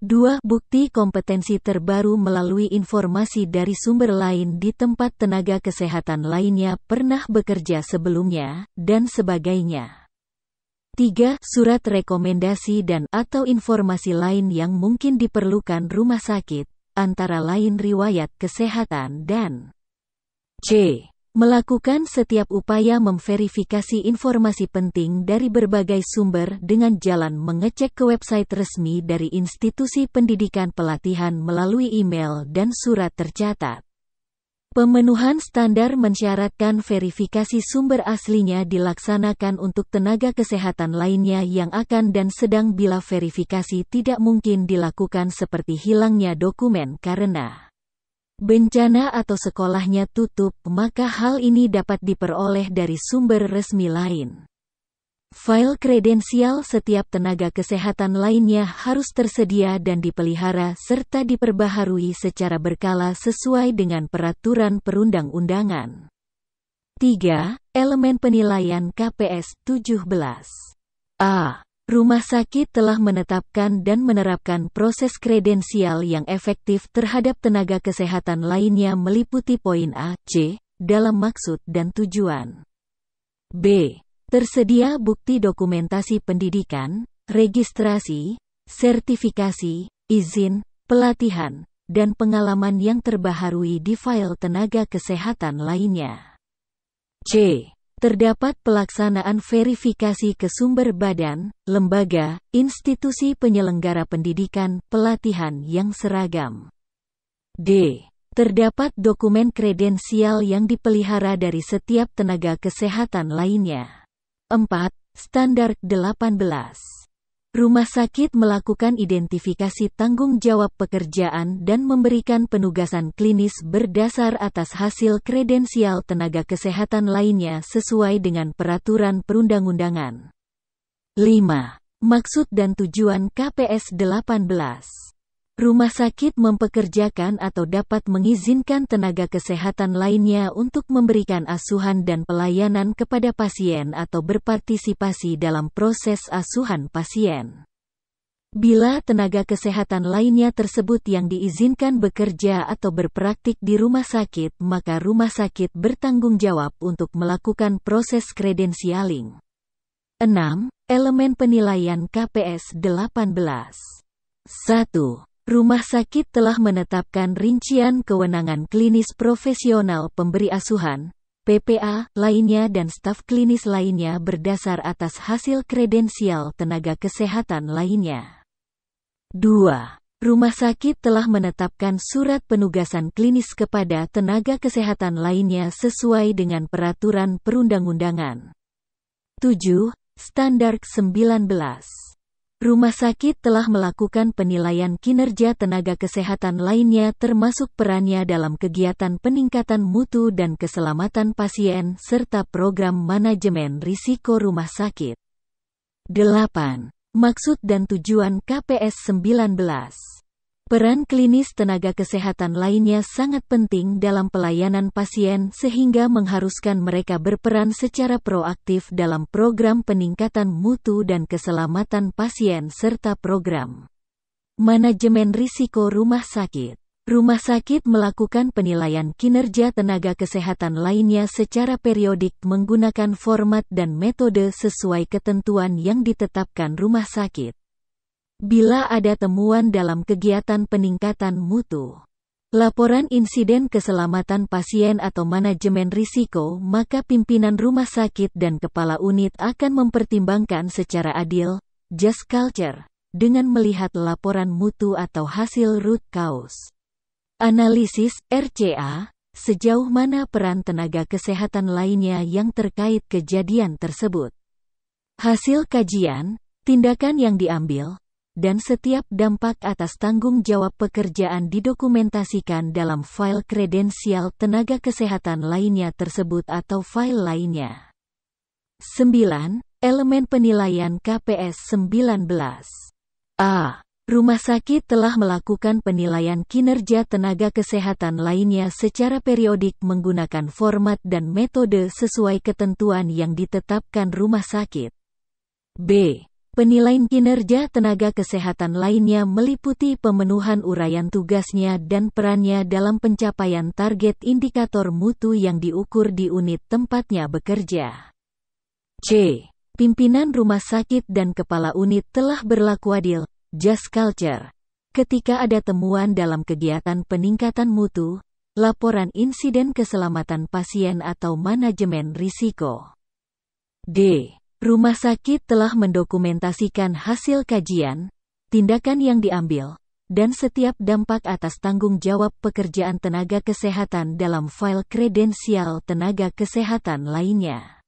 2. Bukti kompetensi terbaru melalui informasi dari sumber lain di tempat tenaga kesehatan lainnya pernah bekerja sebelumnya, dan sebagainya. 3. Surat rekomendasi dan atau informasi lain yang mungkin diperlukan rumah sakit, antara lain riwayat kesehatan dan C. Melakukan setiap upaya memverifikasi informasi penting dari berbagai sumber dengan jalan mengecek ke website resmi dari institusi pendidikan pelatihan melalui email dan surat tercatat. Pemenuhan standar mensyaratkan verifikasi sumber aslinya dilaksanakan untuk tenaga kesehatan lainnya yang akan dan sedang bila verifikasi tidak mungkin dilakukan seperti hilangnya dokumen karena bencana atau sekolahnya tutup, maka hal ini dapat diperoleh dari sumber resmi lain. File kredensial setiap tenaga kesehatan lainnya harus tersedia dan dipelihara serta diperbaharui secara berkala sesuai dengan peraturan perundang-undangan. 3. Elemen penilaian KPS 17. A. Rumah sakit telah menetapkan dan menerapkan proses kredensial yang efektif terhadap tenaga kesehatan lainnya meliputi poin A, C, dalam maksud dan tujuan. B. Tersedia bukti dokumentasi pendidikan, registrasi, sertifikasi, izin, pelatihan, dan pengalaman yang terbaharui di file tenaga kesehatan lainnya. C. Terdapat pelaksanaan verifikasi ke sumber badan, lembaga, institusi penyelenggara pendidikan, pelatihan yang seragam. D. Terdapat dokumen kredensial yang dipelihara dari setiap tenaga kesehatan lainnya. 4. Standar 18. Rumah sakit melakukan identifikasi tanggung jawab pekerjaan dan memberikan penugasan klinis berdasar atas hasil kredensial tenaga kesehatan lainnya sesuai dengan peraturan perundang-undangan. 5. Maksud dan tujuan KPS 18 Rumah sakit mempekerjakan atau dapat mengizinkan tenaga kesehatan lainnya untuk memberikan asuhan dan pelayanan kepada pasien atau berpartisipasi dalam proses asuhan pasien. Bila tenaga kesehatan lainnya tersebut yang diizinkan bekerja atau berpraktik di rumah sakit, maka rumah sakit bertanggung jawab untuk melakukan proses kredensialing. 6. Elemen penilaian KPS 18 1. Rumah sakit telah menetapkan rincian kewenangan klinis profesional pemberi asuhan, PPA, lainnya dan staf klinis lainnya berdasar atas hasil kredensial tenaga kesehatan lainnya. 2. Rumah sakit telah menetapkan surat penugasan klinis kepada tenaga kesehatan lainnya sesuai dengan peraturan perundang-undangan. 7. Standar 19 Rumah sakit telah melakukan penilaian kinerja tenaga kesehatan lainnya termasuk perannya dalam kegiatan peningkatan mutu dan keselamatan pasien serta program manajemen risiko rumah sakit. 8. Maksud dan tujuan KPS 19 Peran klinis tenaga kesehatan lainnya sangat penting dalam pelayanan pasien sehingga mengharuskan mereka berperan secara proaktif dalam program peningkatan mutu dan keselamatan pasien serta program manajemen risiko rumah sakit. Rumah sakit melakukan penilaian kinerja tenaga kesehatan lainnya secara periodik menggunakan format dan metode sesuai ketentuan yang ditetapkan rumah sakit. Bila ada temuan dalam kegiatan peningkatan mutu, laporan insiden keselamatan pasien atau manajemen risiko, maka pimpinan rumah sakit dan kepala unit akan mempertimbangkan secara adil, just culture, dengan melihat laporan mutu atau hasil root cause. Analisis RCA, sejauh mana peran tenaga kesehatan lainnya yang terkait kejadian tersebut. Hasil kajian, tindakan yang diambil, dan setiap dampak atas tanggung jawab pekerjaan didokumentasikan dalam file kredensial tenaga kesehatan lainnya tersebut atau file lainnya. 9. Elemen penilaian KPS 19 A. Rumah sakit telah melakukan penilaian kinerja tenaga kesehatan lainnya secara periodik menggunakan format dan metode sesuai ketentuan yang ditetapkan rumah sakit. B. Penilaian kinerja tenaga kesehatan lainnya meliputi pemenuhan uraian tugasnya dan perannya dalam pencapaian target indikator mutu yang diukur di unit tempatnya bekerja. C. Pimpinan rumah sakit dan kepala unit telah berlaku adil, just culture. Ketika ada temuan dalam kegiatan peningkatan mutu, laporan insiden keselamatan pasien atau manajemen risiko. D. Rumah sakit telah mendokumentasikan hasil kajian, tindakan yang diambil, dan setiap dampak atas tanggung jawab pekerjaan tenaga kesehatan dalam file kredensial tenaga kesehatan lainnya.